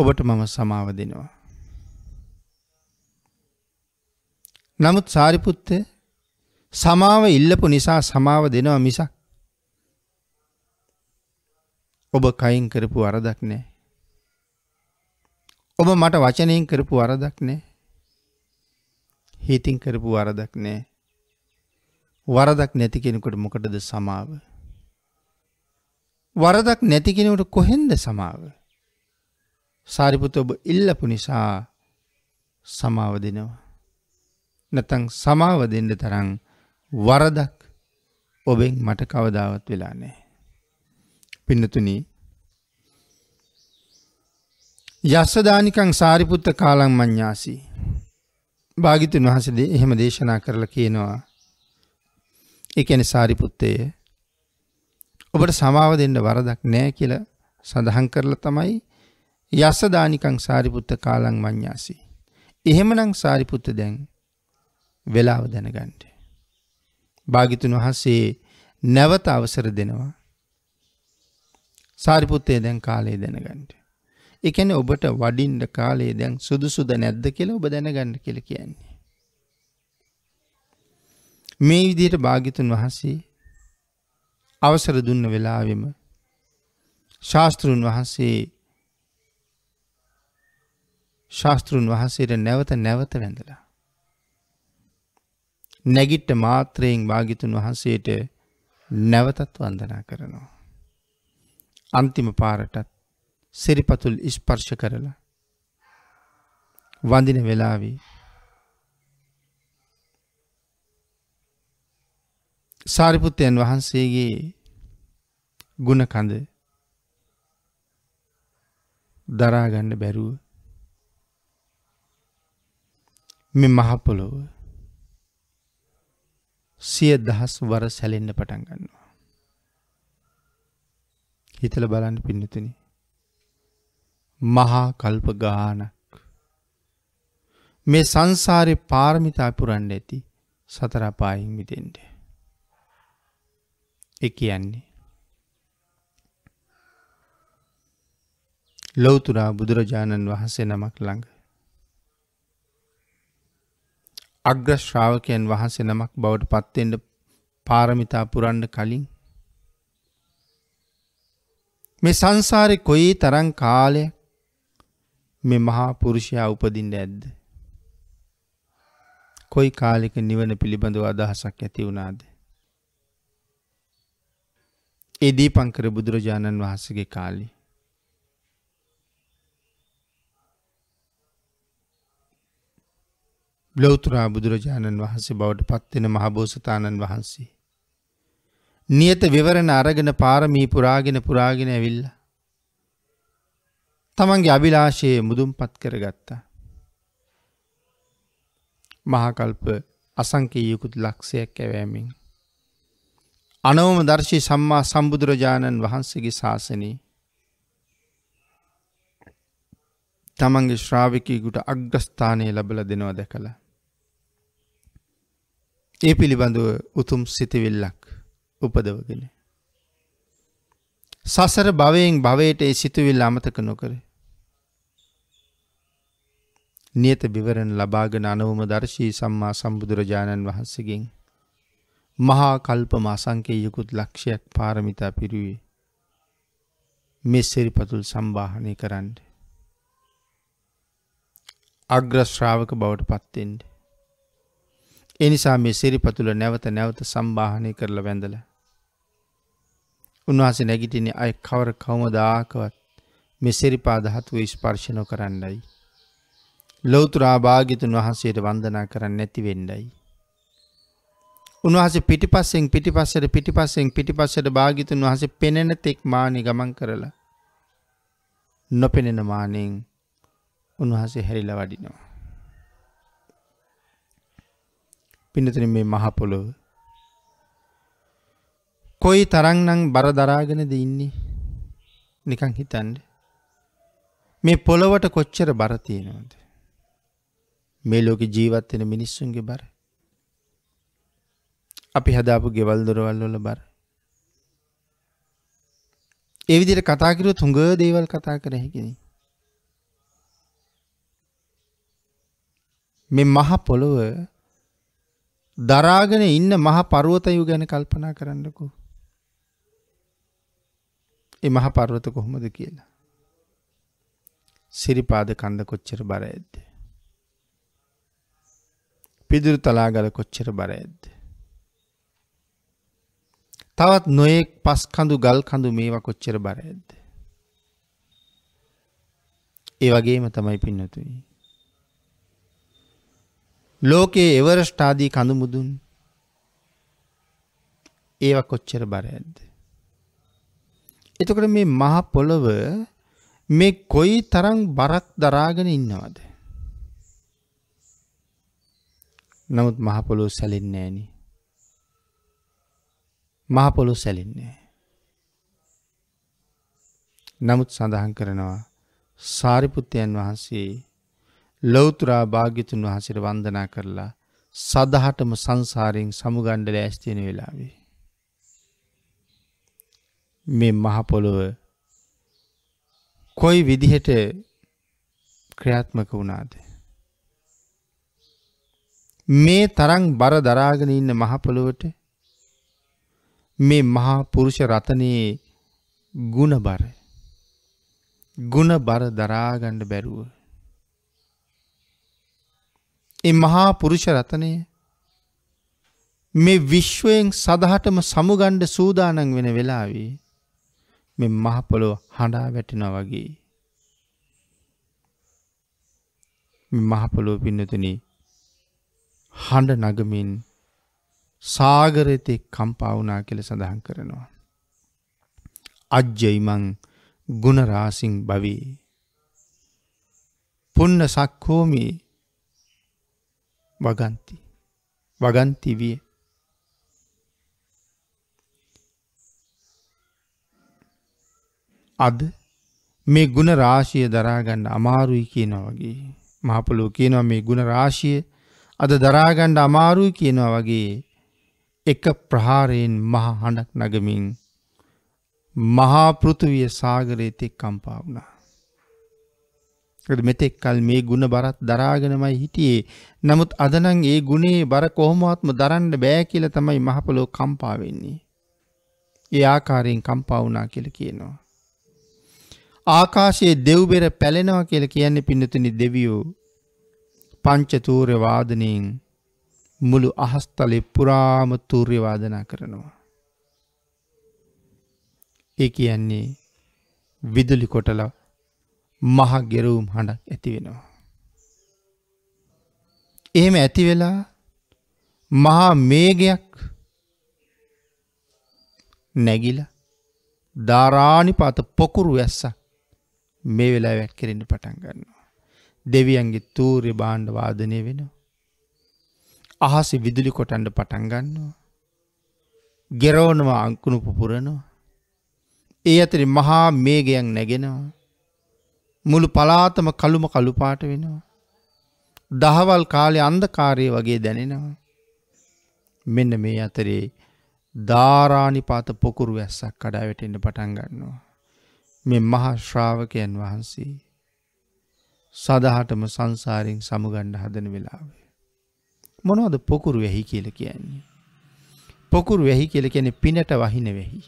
ඔබට මම සමාව දෙනවා. නමුත් සාරිපුත්ත සමාව ඉල්ලපු නිසා සමාව දෙනවා මිසක් ඔබ කයින් කරපු වරදක් නෑ. ඔබ මට වචනයෙන් කරපු වරදක් නෑ. හිතින් කරපු වරදක් නෑ. වරදක් නැති කෙනෙකුට මොකටද සමාව. වරදක් නැති කෙනෙකුට කොහෙන්ද සමාව. සාරිපුත ඔබ ඉල්ලපු නිසා සමාව දෙනවා. නැතන් සමාව දෙන්න තරම් වරදක් ඔබෙන් මට කවදාවත් වෙලා නෑ. පිනතුනි යස්සදානිකං සාරිපුත්ත කාලං මඤ්ඤාසි භාගිතුන් වහන්සේ එහෙම දේශනා කරලා කියනවා ඒ කියන්නේ සාරිපුත්තය ඔබට සමාව දෙන්න වරදක් නෑ කියලා සඳහන් කරලා තමයි යස්සදානිකං සාරිපුත්ත කාලං මඤ්ඤාසි එහෙමනම් සාරිපුත්ත දැන් වෙලාව දැනගන්ට භාගිතුන් වහන්සේ නැවත අවසර දෙනවා සාරිපුත්තය දැන් කාලේ දැනගන්නට. එකන ඔබට වඩින්ට කාලේ දැන් සුදුසුද නැද්ද කියලා ඔබ දැනගන්න කෙළ කියන්නේ. මේ විදියට භාගිතුන් වහන්සේ අවසර දුන්න වෙලාවෙම ශාස්තෘන් වහන්සේ ශාස්තෘන් වහන්සේට නැවත නැවත වැඳලා. නැගිට්ට මාත්‍රයෙන් භාගිතුන් වහන්සේට නැවතත් වන්දනා කරනවා. අන්තිම පාරටත් සිරිපතුල් ඉස්පර්ශ කරලා වඳින වෙලාවී සාරිපුත්තයන් වහන්සේගේ ගුණකඳ දරාගන්න බැරුව මෙ මහපොලොව සිය දහස් වර සැලෙන්න්න පටන් ගන්නවා. හිතල බලන්න පින්නතුනි. මහා කල්ප ගානක්. මේ සංසාරය පාර්මිතා පුරන්න ඇති සතරපායින් මිතෙන්ට. එක කියන්නේ. ලොවතුරා බුදුරජාණන් වහන්සේ නමක් ළඟ. අග්‍රශ්‍රාවකයන් වහන්සේ නමක් බවට පත්තෙන්ට පාරමිතා පුරන්න කලින් මේ සංසාරෙ කොයි තරන් කාලයක් මේ මහා පුරුෂයා උපදින්න ඇද්ද. කොයි කාලෙක නිවන පිළිබඳව අදහසක් ඇති වුණාද. එදී පංකර බුදුරජාණන් වහන්සගේ කාලි. ලොවතුරා බුදුරජාණන් වහන්සේ බවට පත්වෙන මහබෝසතාණන් වහන්සේ. නියත විවරණ අරගෙන පාරමී පුරාගෙන පුරාගෙන ඇවිල්ල. තමන්ගේ අභිලාශයේ මුදුම් පත් කරගත්තා. මහකල්ප අසංකීයකුත් ලක්ෂයක් ඇවෑමින්. අනවම දර්ශී සම්මා සම්බුදුරජාණන් වහන්සේගේ ශාසනී තමන්ගේ ශ්‍රාවකීකුට අග්‍රස්ථානය ලබල දෙනවා දැකළ. ඒ පිළිබඳුව උතුම් සිතිවිල්ලක්. උපදවගෙන. සසර භවයෙන් භවයට ඒ සිතුවිල් අමතක නොකර. නියත බිවරණ ලබාගෙන අනවම දර්ශී සම්මා සම්බුදුරජාණන් වහන්සගෙන් මහා කල්ප මාසංකය යකුත් ලක්ෂයක් පාරමිතා පිරුවේ මෙ සෙරිපතුල් සම්භාහනය කරන්න. අග්‍රශ්‍රාවක බවට පත්තෙන්ට. එනිසා මේ සිරිපතුළ නැවත නැවත සම්භාහනය කරලා වැඳලා උන්වහස නැගිටින අය කවර කවම දාකවත් මෙසෙරි පාදහතුව ස්පර්ශණො කරන්නයි. ලොවතුරා භාගිතුන් වහන්සේට වන්දනා කරන්න නැති වෙන්ඩයි. උන්වහස පිටිපස්සෙන් පිටිපස්සට පිටිපස්සෙන් පිටිපස්සට භාගිතුන් වහස පෙනෙන තෙක් මානය ගමන් කරලා. නොපෙනෙන මානයෙන් උන්වහසේ හැරිල වඩිනවා. පිනතින මේ මහපොළොව කොයි තරංනම් බර දරාගෙනද ඉන්නේ නිකං හිතන්ඩ. මේ පොළොවට කොච්චර බරතියනවද. මේ ලෝක ජීවත්වෙන මිනිස්සුන්ගේ බර. අපි හදාපු ගෙවල් දොරවල්ලොල බර. එවිදිර කතාකිරු තුඟ දේවල් කතා කර හැකිෙන. මෙ මහ පොළොව දරාගෙන ඉන්න මහ පරුවතයු ගැන කල්පනා කරන්නකු. එ මහ පර්වත කොහොමද කියලා. සිරිපාද කන්ද කොච්චර බර ඇද්ද. පිදුරු තලාගල කොච්චර බර ඇද්ද. තවත් නොයෙක් පස් කඳු ගල් කඳු මේවා කොච්චර බර ඇද්ද. ඒ වගේම තමයි පින්නතුයි. ලෝකයේ එවරෂ්ටාදී කඳුමුදුන් ඒව කොච්චර බර ඇද්ද. එතකොට මේ මහ පොළොව මේ කොයි තරම් බරක් දරාගෙන ඉන්නවද? නමුත් මහ පොළොව සැලෙන්නේ නැහෙනි. මහ පොළොව සැලෙන්නේ නමුත් සඳහන් කරනවා සාරිපුත්තයන් වහන්සේ ලෞතුරා භාග්‍යතුන් වහන්සේට වන්දනා කරලා සදහටම සංසාරයෙන් සමුගණ්ඩල ඇස්තියෙන වෙලාවේ. මේ මහ පොළොව කොයි විදිහට ක්‍රියාත්මක වුණාද. මේ තරං බර දරාගෙන ඉන්න මහපොළොවට මේ මහා පුරුෂ රතනයේ ගුණ බර ගුණ බර දරාගණ්ඩ බැරුව. එ මහා පුරුෂ රතනය මේ විශ්වයෙන් සදහටම සමුගණ්ඩ සූදානන් වෙන වෙලාවී මේ මහපොළොව හඬා වැටෙනා වගේ. මහපොළොව පින්නතුනි හඬ නගමින් සාගරතෙක් කම්පාවනා කෙළ සඳහන් කරනවා. අජ්ජයිමං ගුණරාසිං භවී. පුන්න සක්හෝමි වගන්ති වගන්ති විය අද මේ ගුණ රාශිය දරාගන්න අමාරුයි කියනවා වගේ. මහපොලෝ කියනවා මේ ගුණ රාශිය අද දරාගණ්ඩ අමාරුයි කියනවා වගේ එක ප්‍රහාරයෙන් මහ හඬක් නගමින් මහාපෘතුවිය සාගරයතෙක් කම්පා වුණා. මෙතෙක් කල් මේ ගුණ බරත් දරාගෙනමයි හිටියේ නමුත් අදනං ඒ ගුණේ බර කොහොමත්ම දරන්න බෑ කියල තමයි මහපොලෝ කම්පාවෙන්නේ. ඒ ආකාරයෙන් කම්පාවුනා කියල කියනවා. ආකාශයේ දෙව්බෙර පැලෙනවා කියලා කියන්නේ පින්නතුනි දෙවියෝ පංච තූර්ය වාදනයෙන් මුළු අහස්තලේ පුරාම තූර්ය වාදනා කරනවා. ඒ කියන්නේ විදුලි කොටල මහ ගෙරවුම් හඬක් ඇති වෙනවා. එහෙම ඇති වෙලා මහා මේගයක් නැගිල ධාරාණිපාත පොකුරු ඇස්ස මේ වෙලා වැැක්කරෙන්ට පටන් ගන්නවා. දෙවියන්ගේ තූරය බාණ්ඩ වාදනය වෙනවා. අහස විදුලි කොටන්ඩ පටන් ගන්නවා. ගෙරවනවා අංකුණු පුපුරනවා. ඒ අතරි මහා මේගයක් නැගෙනවා. මුළු පලාතම කළුම කළුපාට වෙනවා. දහවල් කාලේ අන්දකාරය වගේ දැනෙනවා. මෙන්න මේ අතරේ ධාරාණිපාත පොකුරු වැස්සක් කඩා වැටෙන්ට පටන් ගන්නවා. මෙ මහා ශ්‍රාවකයන් වහන්සේ සදහටම සංසාරයෙන් සමුගණ්ඩ හදන වෙලාවේ. මොනවද පොකුරු වැහි කියල කියන්නේ. පොකුරු වැහි කියල කෙනෙ පිනට වහින වෙහි.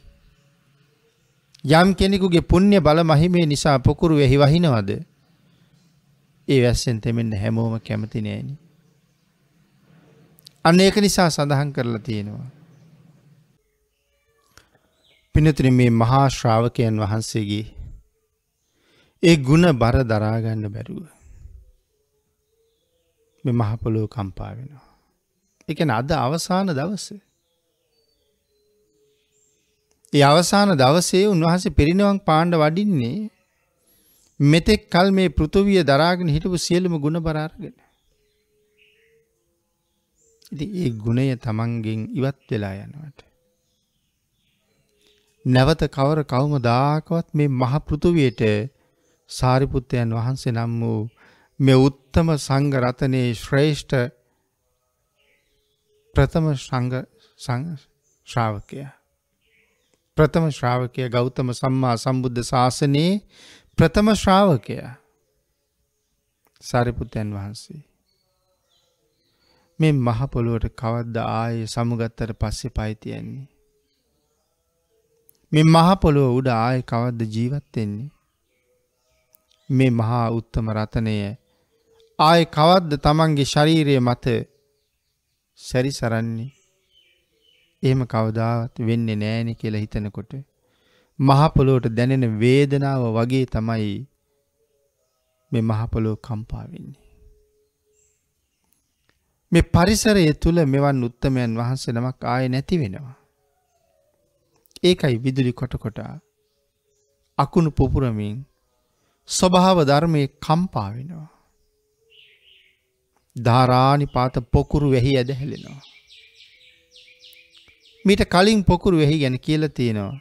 යම් කෙනෙකුගේ පුුණ්‍ය බල මහිමේ නිසා පොකුරු වෙහි වහිනවද ඒ වැස්සෙන් තෙමෙන්න හැමෝම කැමති නෑනි. අන්න ඒක නිසා සඳහන් කරලා තියෙනවා. පිනතින මේ මහා ශ්‍රාවකයන් වහන්සේගේ ඒ ගුණ බර දරාගන්න බැරුව. මෙ මහපොලෝ කම්පා වෙනවා. එකන අද අවසාන දවසේ. ඒ අවසාන දවසේ උන්වහන්සේ පිරිනවන් පාණ්ඩ වඩින්නේ මෙතෙක් කල් මේ පෘතුවිය දරාගෙන හිටපු සියලුම ගුණ බරාර්ගෙන. ඒ ගුණය තමන්ගෙන් ඉවත් වෙලා යනවට. නැවත කවර කවුමදාකවත් මේ මහ පෘථුවියට සාරිපුත්තයන් වහන්සේ නම් වූ මේ උත්තම සංඝ රතනයේ ශ්‍රේෂ්ඨ ප්‍රථම සංඝ ශ්‍රාවකය ප්‍රථම ශ්‍රාවකය ගෞතම සම්මා සම්බුද්ධ ශාසනයේ ප්‍රථම ශ්‍රාවකය සාරිපුත්තයන් වහන්සේ මේ මහපොළුවට කවද්ද ආයේ සමුගත්තර පස්සෙ පයිතියන්නේ මේ මහපොළොව උඩ ආය කවද්ද ජීවත්වෙන්නේ. මේ මහා උත්තම රතනය ආය කවද්ද තමන්ගේ ශරීරය මත සැරිසරන්නේ. එහෙම කවදාවත් වෙන්න නෑනෙ කියලා හිතනකොට. මහපොලෝට දැනෙන වේදනාව වගේ තමයි මේ මහපොලෝ කම්පාවෙන්නේ. මේ පරිසරය තුළ මෙවන් උත්තමයන් වහන්සෙනමක් ආය නැති වෙනවා. ඒකයි විදුලි කොටකොටා අකුණු පුපුරමින් ස්වභාව ධර්මය කම්පාවෙනවා. ධාරානිපාත පොකුරු වැහි ඇදහැලෙනවා. මිට කලින් පොකුරු වෙහි ගැන කියල තියෙනවා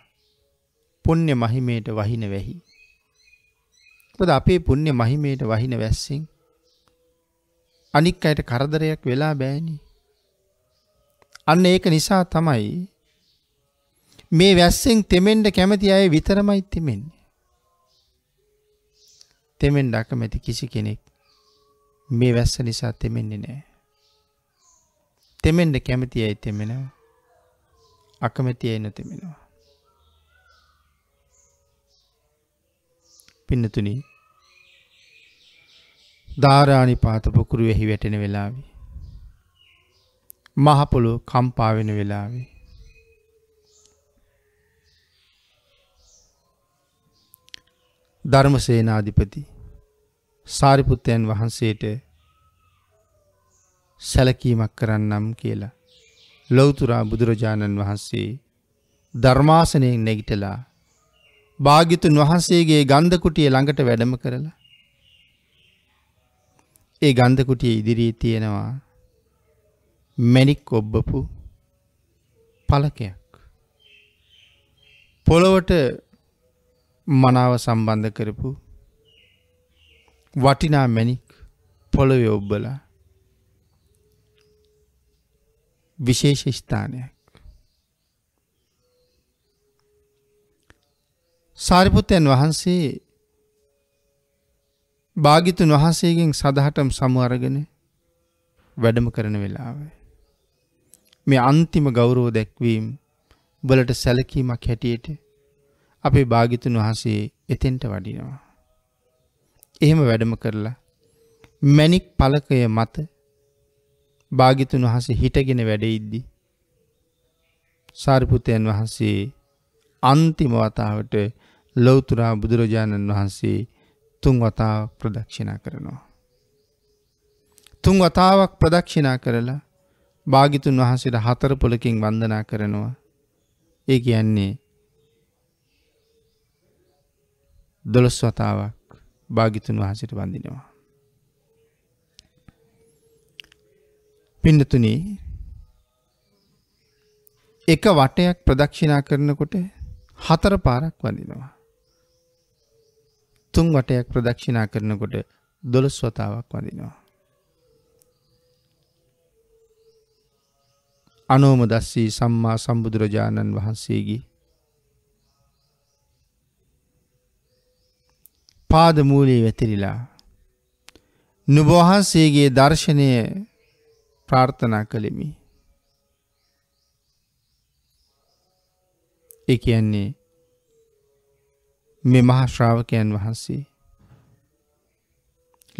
පුුණ්‍ය මහිමයට වහින වැහි. තොද අපේ පුුණ්‍ය මහිමයට වහින වැස්සිං අනික් අයට කරදරයක් වෙලා බෑනි. අන්න ඒක නිසා තමයි මේ වැස්සෙන් තෙමෙන්ඩ කැමති අය විතරමයි තෙමෙන්නේ. තෙමෙන්ඩ අකමැති කිසි කෙනෙක් මේ වැස්ස නිසා තෙමෙන්නේ නෑ. තෙමෙන්ඩ කැමති ඇයි තෙමෙනව අකමැති ඇයි නොතෙමෙනවා. පින්නතුනී ධාරානි පාත පොකුරු වැහි වැටෙන වෙලාවේ. මහපොළු කම්පාවෙන වෙලාවේ. ධර්මසේනාධිපති සාරිපුත්තයන් වහන්සේට සැලකීමක් කරන්නම් කියලා. ලොවතුරා බුදුරජාණන් වහන්සේ ධර්මාසනයෙන් නැගිටලා භාගිතුන් වහන්සේගේ ගන්ධකුටිය ළඟට වැඩම කරලා. ඒ ගන්ධකුටිය ඉදිරී තියෙනවා මැනික් ඔබ්බපු පලකයක්. පොළොවට මනාව සම්බන්ධ කරපු වටිනා මැණික් පොළොව ඔබ්බල විශේෂ ස්ථානයක් සාරිපුත්තයන් වහන්සේ භාගිතුන් වහන්සේගෙන් සදහටම සමුවරගෙන වැඩම කරන වෙලාව මේ අන්තිම ගෞරෝ දැක්වීම් බලට සැලකීමක් හැටියට අපේ භාගිතුන් වහසේ එතෙන්ට වඩිනවා. එහෙම වැඩම කරලා මැනික් පලකය මත භාගිතුන් වහසේ හිටගෙන වැඩඉද්දි. සාරිපුතයන් වහන්සේ අන්තිම වතාවට ලොවතුරා බුදුරජාණන් වහන්සේ තුන් වතාව ප්‍රදක්ෂිණ කරනවා. තුන් වතාවක් ප්‍රදක්ෂිනා කරලා භාගිතුන් වහන්සේට හතර පොලකින් වන්දනා කරනවා. ඒ කියන්නේ දොළොස් වතාවක් භාගිතුන් වහසට බඳිනවා. පිඩතුනේ එක වටයක් ප්‍රදක්ෂිනා කරනකොට හතර පාරක් වඳිනවා. තුන් වටයක් ප්‍රදක්ෂිනා කරනකොට දොළොස් වතාවක් වඳිනවා. අනෝම දස්සී සම්මා සම්බුදුරජාණන් වහන්සේගේ පාදමූලයේ වැතිරිලා. නුබවහන්සේගේ දර්ශනය ප්‍රාර්ථනා කළෙමි. ඒ කියන්නේ මෙ මහශ්‍රාවකයන් වහන්සේ.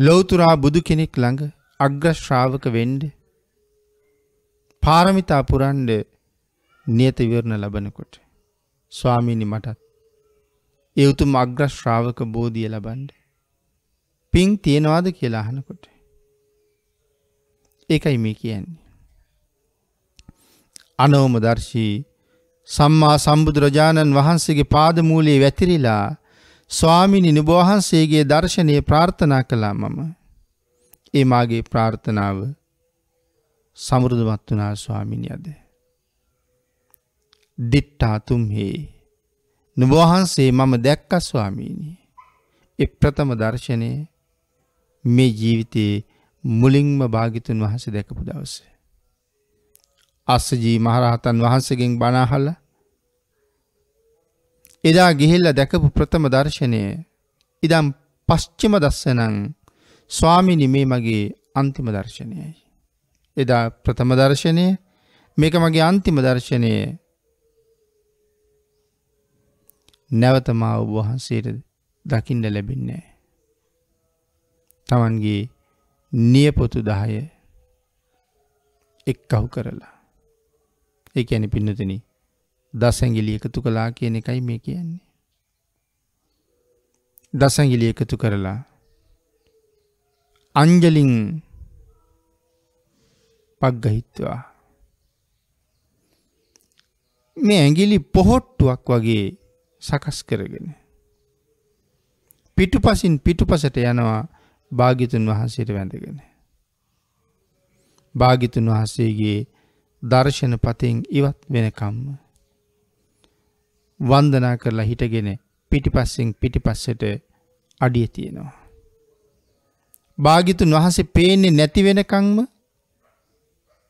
ලෝතුරා බුදු කෙනෙක් ළඟ අග්‍රශ්‍රාවක වෙන්ඩ පාරමිතා පුරන්ඩ නියත විවරණ ලබනකොට ස්වාමීනි මටත් ඒ උතුම් අග්‍ර ශ්‍රාවක බෝධිය ලබන්ඩ. පින් තියෙනවාද කියලා අහනකොට. ඒකයි මේ කියන්නේ. අනෝම දර්ශී සම්මා සම්බුදුරජාණන් වහන්සේගේ පාදමූලයේ වැතිරිලා ස්වාමිනි නිබවහන්සේගේ දර්ශනය ප්‍රාර්ථනා කළා මම. ඒ මාගේ ප්‍රාර්ථනාව සමුරුදුමත් වනා ස්වාමිනි අද. දිට්ටාතුම් හේ. නුබවහන්සේ මම දැක්ක ස්වාමීණී. එ ප්‍රථම දර්ශනය මේ ජීවිතයේ මුලින්ම භාගිතුන් වහස දැකපු දවස. අස්සජී මහරහතන් වහන්සගෙන් බනාහල්ල එදා ගිහිල්ල දැකපු ප්‍රථම දර්ශනය ඉදම් පශ්චිම දස්සනං ස්වාමිනි මේ මගේ අන්තිම දර්ශනයයි. එදා ප්‍රථම දර්ශනය මේක මගේ අන්තිම දර්ශනය නැවතමා ඔබහන්සේට දකිින්ඩ ලැබෙන්නේ. තමන්ගේ නියපොතු දහය එක් කහු කරලා. ඒ ඇනි පින්නතන දසැගිලි එකතු කලා කියන එකයි මේ කියන්නේ. දසැගිලි එකතු කරලා අංජලින් පක්ගහිත්වා. මේ ඇගිලි පොහොට්ටුවක් වගේ සකස් කරගෙන. පිටු පසින් පිටු පසට යනවා භාගිතුන් වහන්සේට වැඳගෙන. භාගිතුන් වහන්සේගේ දර්ශන පතෙන් ඉවත් වෙනකම්ම. වන්දනා කරලා හිටගෙන පිටිපස්සෙන් පිටිපස්සට අඩිය තියෙනවා. භාගිතුන් වහසේ පේන්නේ නැති වෙනකංම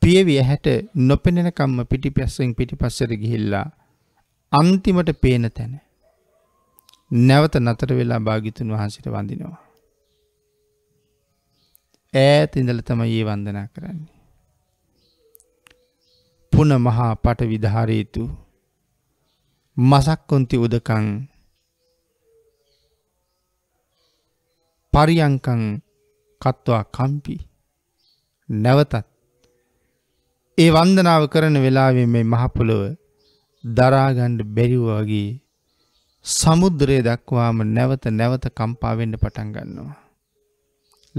පියවිය හැට නොපෙනෙනකම්ම පිටිපස්සෙන් පිටිපස්සට ගිහිල්ලා අන්තිමට පේන තැන. නැවත නතර වෙලා භාගිතුන් වහන්සිට වඳිනවා. ඈත ඉඳල තම ඒ වන්දනා කරන්නේ. පුන මහා පට විධාරේතු මසක්කොන්ති උදකං පරියංකං කත්වා කම්පි නැවතත් ඒ වන්දනාව කරන වෙලාවෙන් මේ මහපොළොව දරාගණ්ඩ බැරිවාගේ සමුද්‍රය දක්වාම නැවත නැවත කම්පාවෙන්න පටන් ගන්නවා.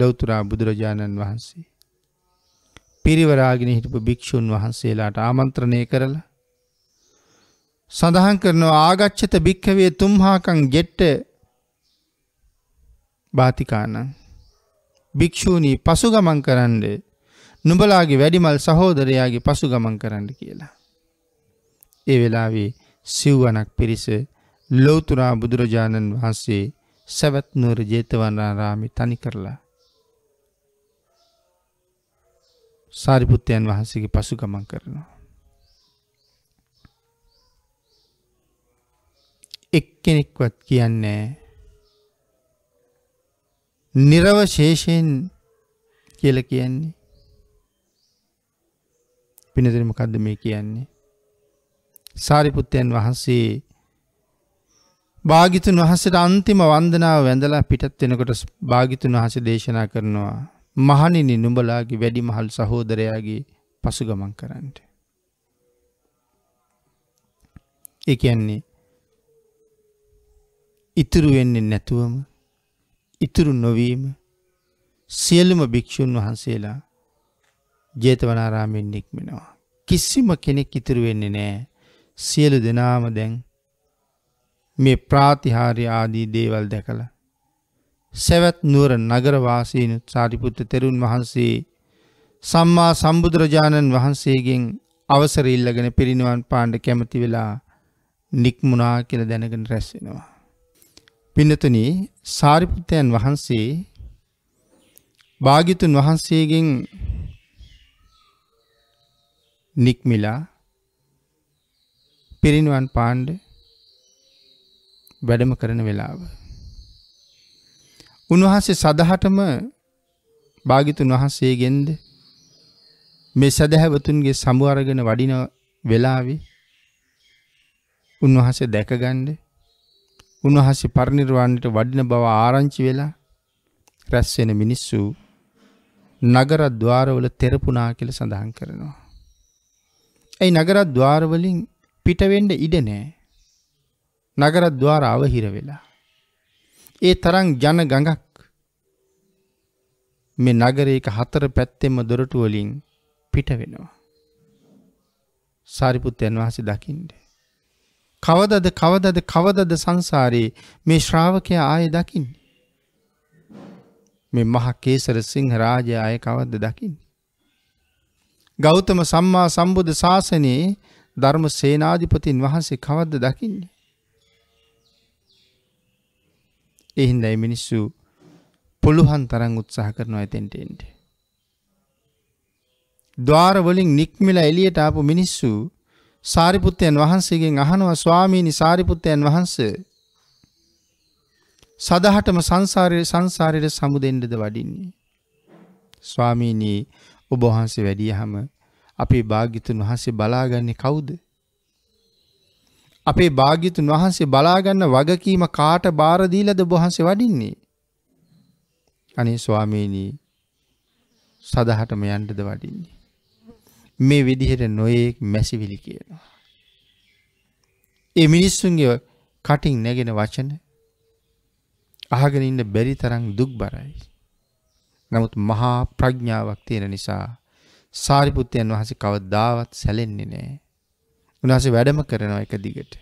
ලොවතුරා බුදුරජාණන් වහන්සේ. පිරිවරාගෙන හිටපු භික්‍ෂූන් වහන්සේලාට ආමන්ත්‍රණය කරල සඳහන් කරනවා ආගච්චත භික්කවේ තුම්හාකං ගෙට්ට භාතිකානං භික්‍ෂූණී පසු ගමන් කරන්න නුබලාගේ වැඩිමල් සහෝදරයාගේ පසු ගමන් කරන්න කියලා. ඒ වෙලාවේ සිව්වනක් පිරිස ලෝතුරා බුදුරජාණන් වහන්සේ සැවැත්නුවර ජේතවන්නාරාමි තනි කරලා. සාරිපුත්තයන් වහන්සේගේ පසු ගමන් කරනවා. එක්කෙනෙක්වත් කියන්නේ නිරවශේෂයෙන් කියල කියන්නේ පිනදරමකක්ද මේ කියන්නේ සාරිපුත්තයන් වහන්සේ භාගිතුන් වහසට අන්තිම වන්දනාව වැඳලා පිටත් වෙනකොට භාගිතුන් වහස දේශනා කරනවා. මහනිනි නුඹලාගේ වැඩි මහල් සහෝදරයාගේ පසු ගමන් කරන්නට. එකන්නේ ඉතුරු වෙන්නේ නැතුවම ඉතුරු නොවීම සියලුම භික්‍ෂූන් වහන්සේලා ජේතවනාරාමෙන් නික්මෙනවා. කිසිම කෙනෙක් ඉතුරු වෙන්නේ නෑ සියලු දෙනාම දැන් මේ ප්‍රාතිහාරය ආදී දේවල් දැකළ. සැවැත් නුවර නගරවාසීනු සාරිපුත්ත තෙරුන් වහන්සේ සම්මා සම්බුදුරජාණන් වහන්සේගෙන් අවසරඉල්ලගෙන පිරිනිවන් පාණ්ඩ කැමති වෙලා නික්මුණා කියල දැනගෙන රැස්වෙනවා. පිනතුන සාරිපුත්තයන් වහන්සේ භාගිතුන් වහන්සේගෙන් නික්මිලා පිරිනිවන් පාණ්ඩ වැඩම කරන වෙලාව. උන්වහන්සේ සදහටම භාගිතුන් වහන්සේ ගෙන්ද මේ සැදැහැවතුන්ගේ සමුවරගෙන වඩින වෙලාවි උන්වහසේ දැකගණ්ඩ උන්වහසේ පරිනිර්වාණයට වඩින බව ආරංචි වෙලා රැස්වෙන මිනිස්සු නගරත් ද්වාරවල තෙරපුනා කියල සඳහන් කරනවා. ඇයි නගරත් ද්වාරවලින් පිටවෙන්ඩ ඉඩ නෑ නගරද්වාර අවහිර වෙලා. ඒ තරං ජන ගඟක් මේ නගරේක හතර පැත්තෙම දොරටුවලින් පිට වෙනවා. සාරිපුත්තයන් වහස දකිින්ට. කවදද කවදද කවදද සංසාරයේ මේ ශ්‍රාවකය ආය දකිින්. මෙ මහ කේසර සිංහ රාජය අය කවද්ද දකිින්. ගෞතම සම්මා සම්බුධ ශාසනයේ ධර්ම සේනාධිපතින් වහන්සේ කවද්ද දකින්නේ. එහින්දයි මිනිස්සු පොළුහන් තරං උත්සාහ කරනවා ඇතෙන්ටෙන්ට. ද්වාරවලින් නික්මිල එලියට ආපු මිනිස්සු සාරිපුත්තයන් වහන්සේගෙන් අහනවා ස්වාමීණි සාරිපුත්තයන් වහන්ස සදහටම සංසාරය සංසාරයට සමුදෙන්ඩද වඩින්නේ. ස්වාමීනී ඔබහන්සේ වැඩිය හම අපේ භාගිතුන් වහන්සේ බලාගන්නේ කවුද. අපේ භාගිතුන් වහන්සේ බලාගන්න වගකීම කාට බාරදීලද බොහන්සේ වඩින්නේ. අනේ ස්වාමීනී සදහටම යන්ටද වඩින්නේ. මේ විදිහට නොයෙක් මැසිවිලි කියනවා. ඒ මිනිස්සුන්ගේ කටින් නැගෙන වචන අහගෙන ඉන්න බැරි තරම් දුක් බරයි. නමුත් මහා ප්‍රඥාවක් තියෙන නිසා සාරිපුත්තයන් වහස කවදාවත් සැලෙන්නේ නෑ. උනාසේ වැඩම කරනවා එක දිගට.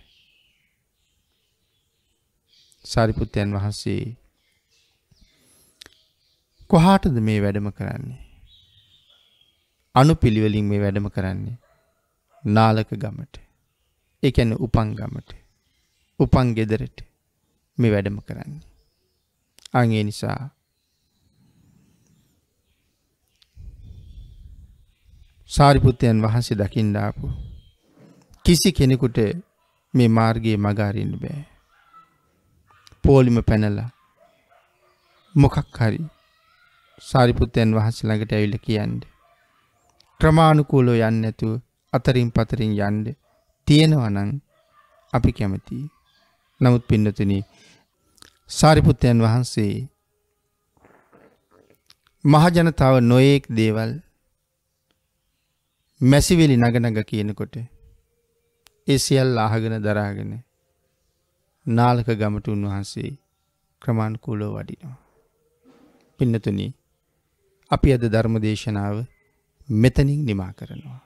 සාරිපුත්තයන් වහන්සේ කොහාටද මේ වැඩම කරන්නේ. අනු පිළිවෙලින් මේ වැඩම කරන්නේ. නාලක ගමට. එකැන උපන් ගමට. උපන් ගෙදරට මේ වැඩම කරන්නේ. අගේ නිසා සාරිපුත්තයන් වහන්සේ දකිින්ඩාපු. කිසි කෙනෙකුට මේ මාර්ගයේ මගාරන්න බෑ. පෝලිම පැනලා මොකක් හරි සාරිපුත්තයන් වහන්ස ළඟට ඇවිල කියන්ඩ. ක්‍රමාණුකූලෝ යන්න ඇතුව අතරින් පතරින් යන්ඩ තියෙනවනං අපි කැමති. නමුත් පින්නතුන සාරිපුත්තයන් වහන්සේ මහජනතාව නොයෙක් දේවල් මැසිවෙලි නගනග කියනකොට ඒ සියල් අහගෙන දරාගෙන නාලක ගමට උන්වහන්සේ ක්‍රමාණකූලෝ වඩිනවා. පින්නතුනී අපි අද ධර්ම දේශනාව මෙතනින් නිමා කරනවා.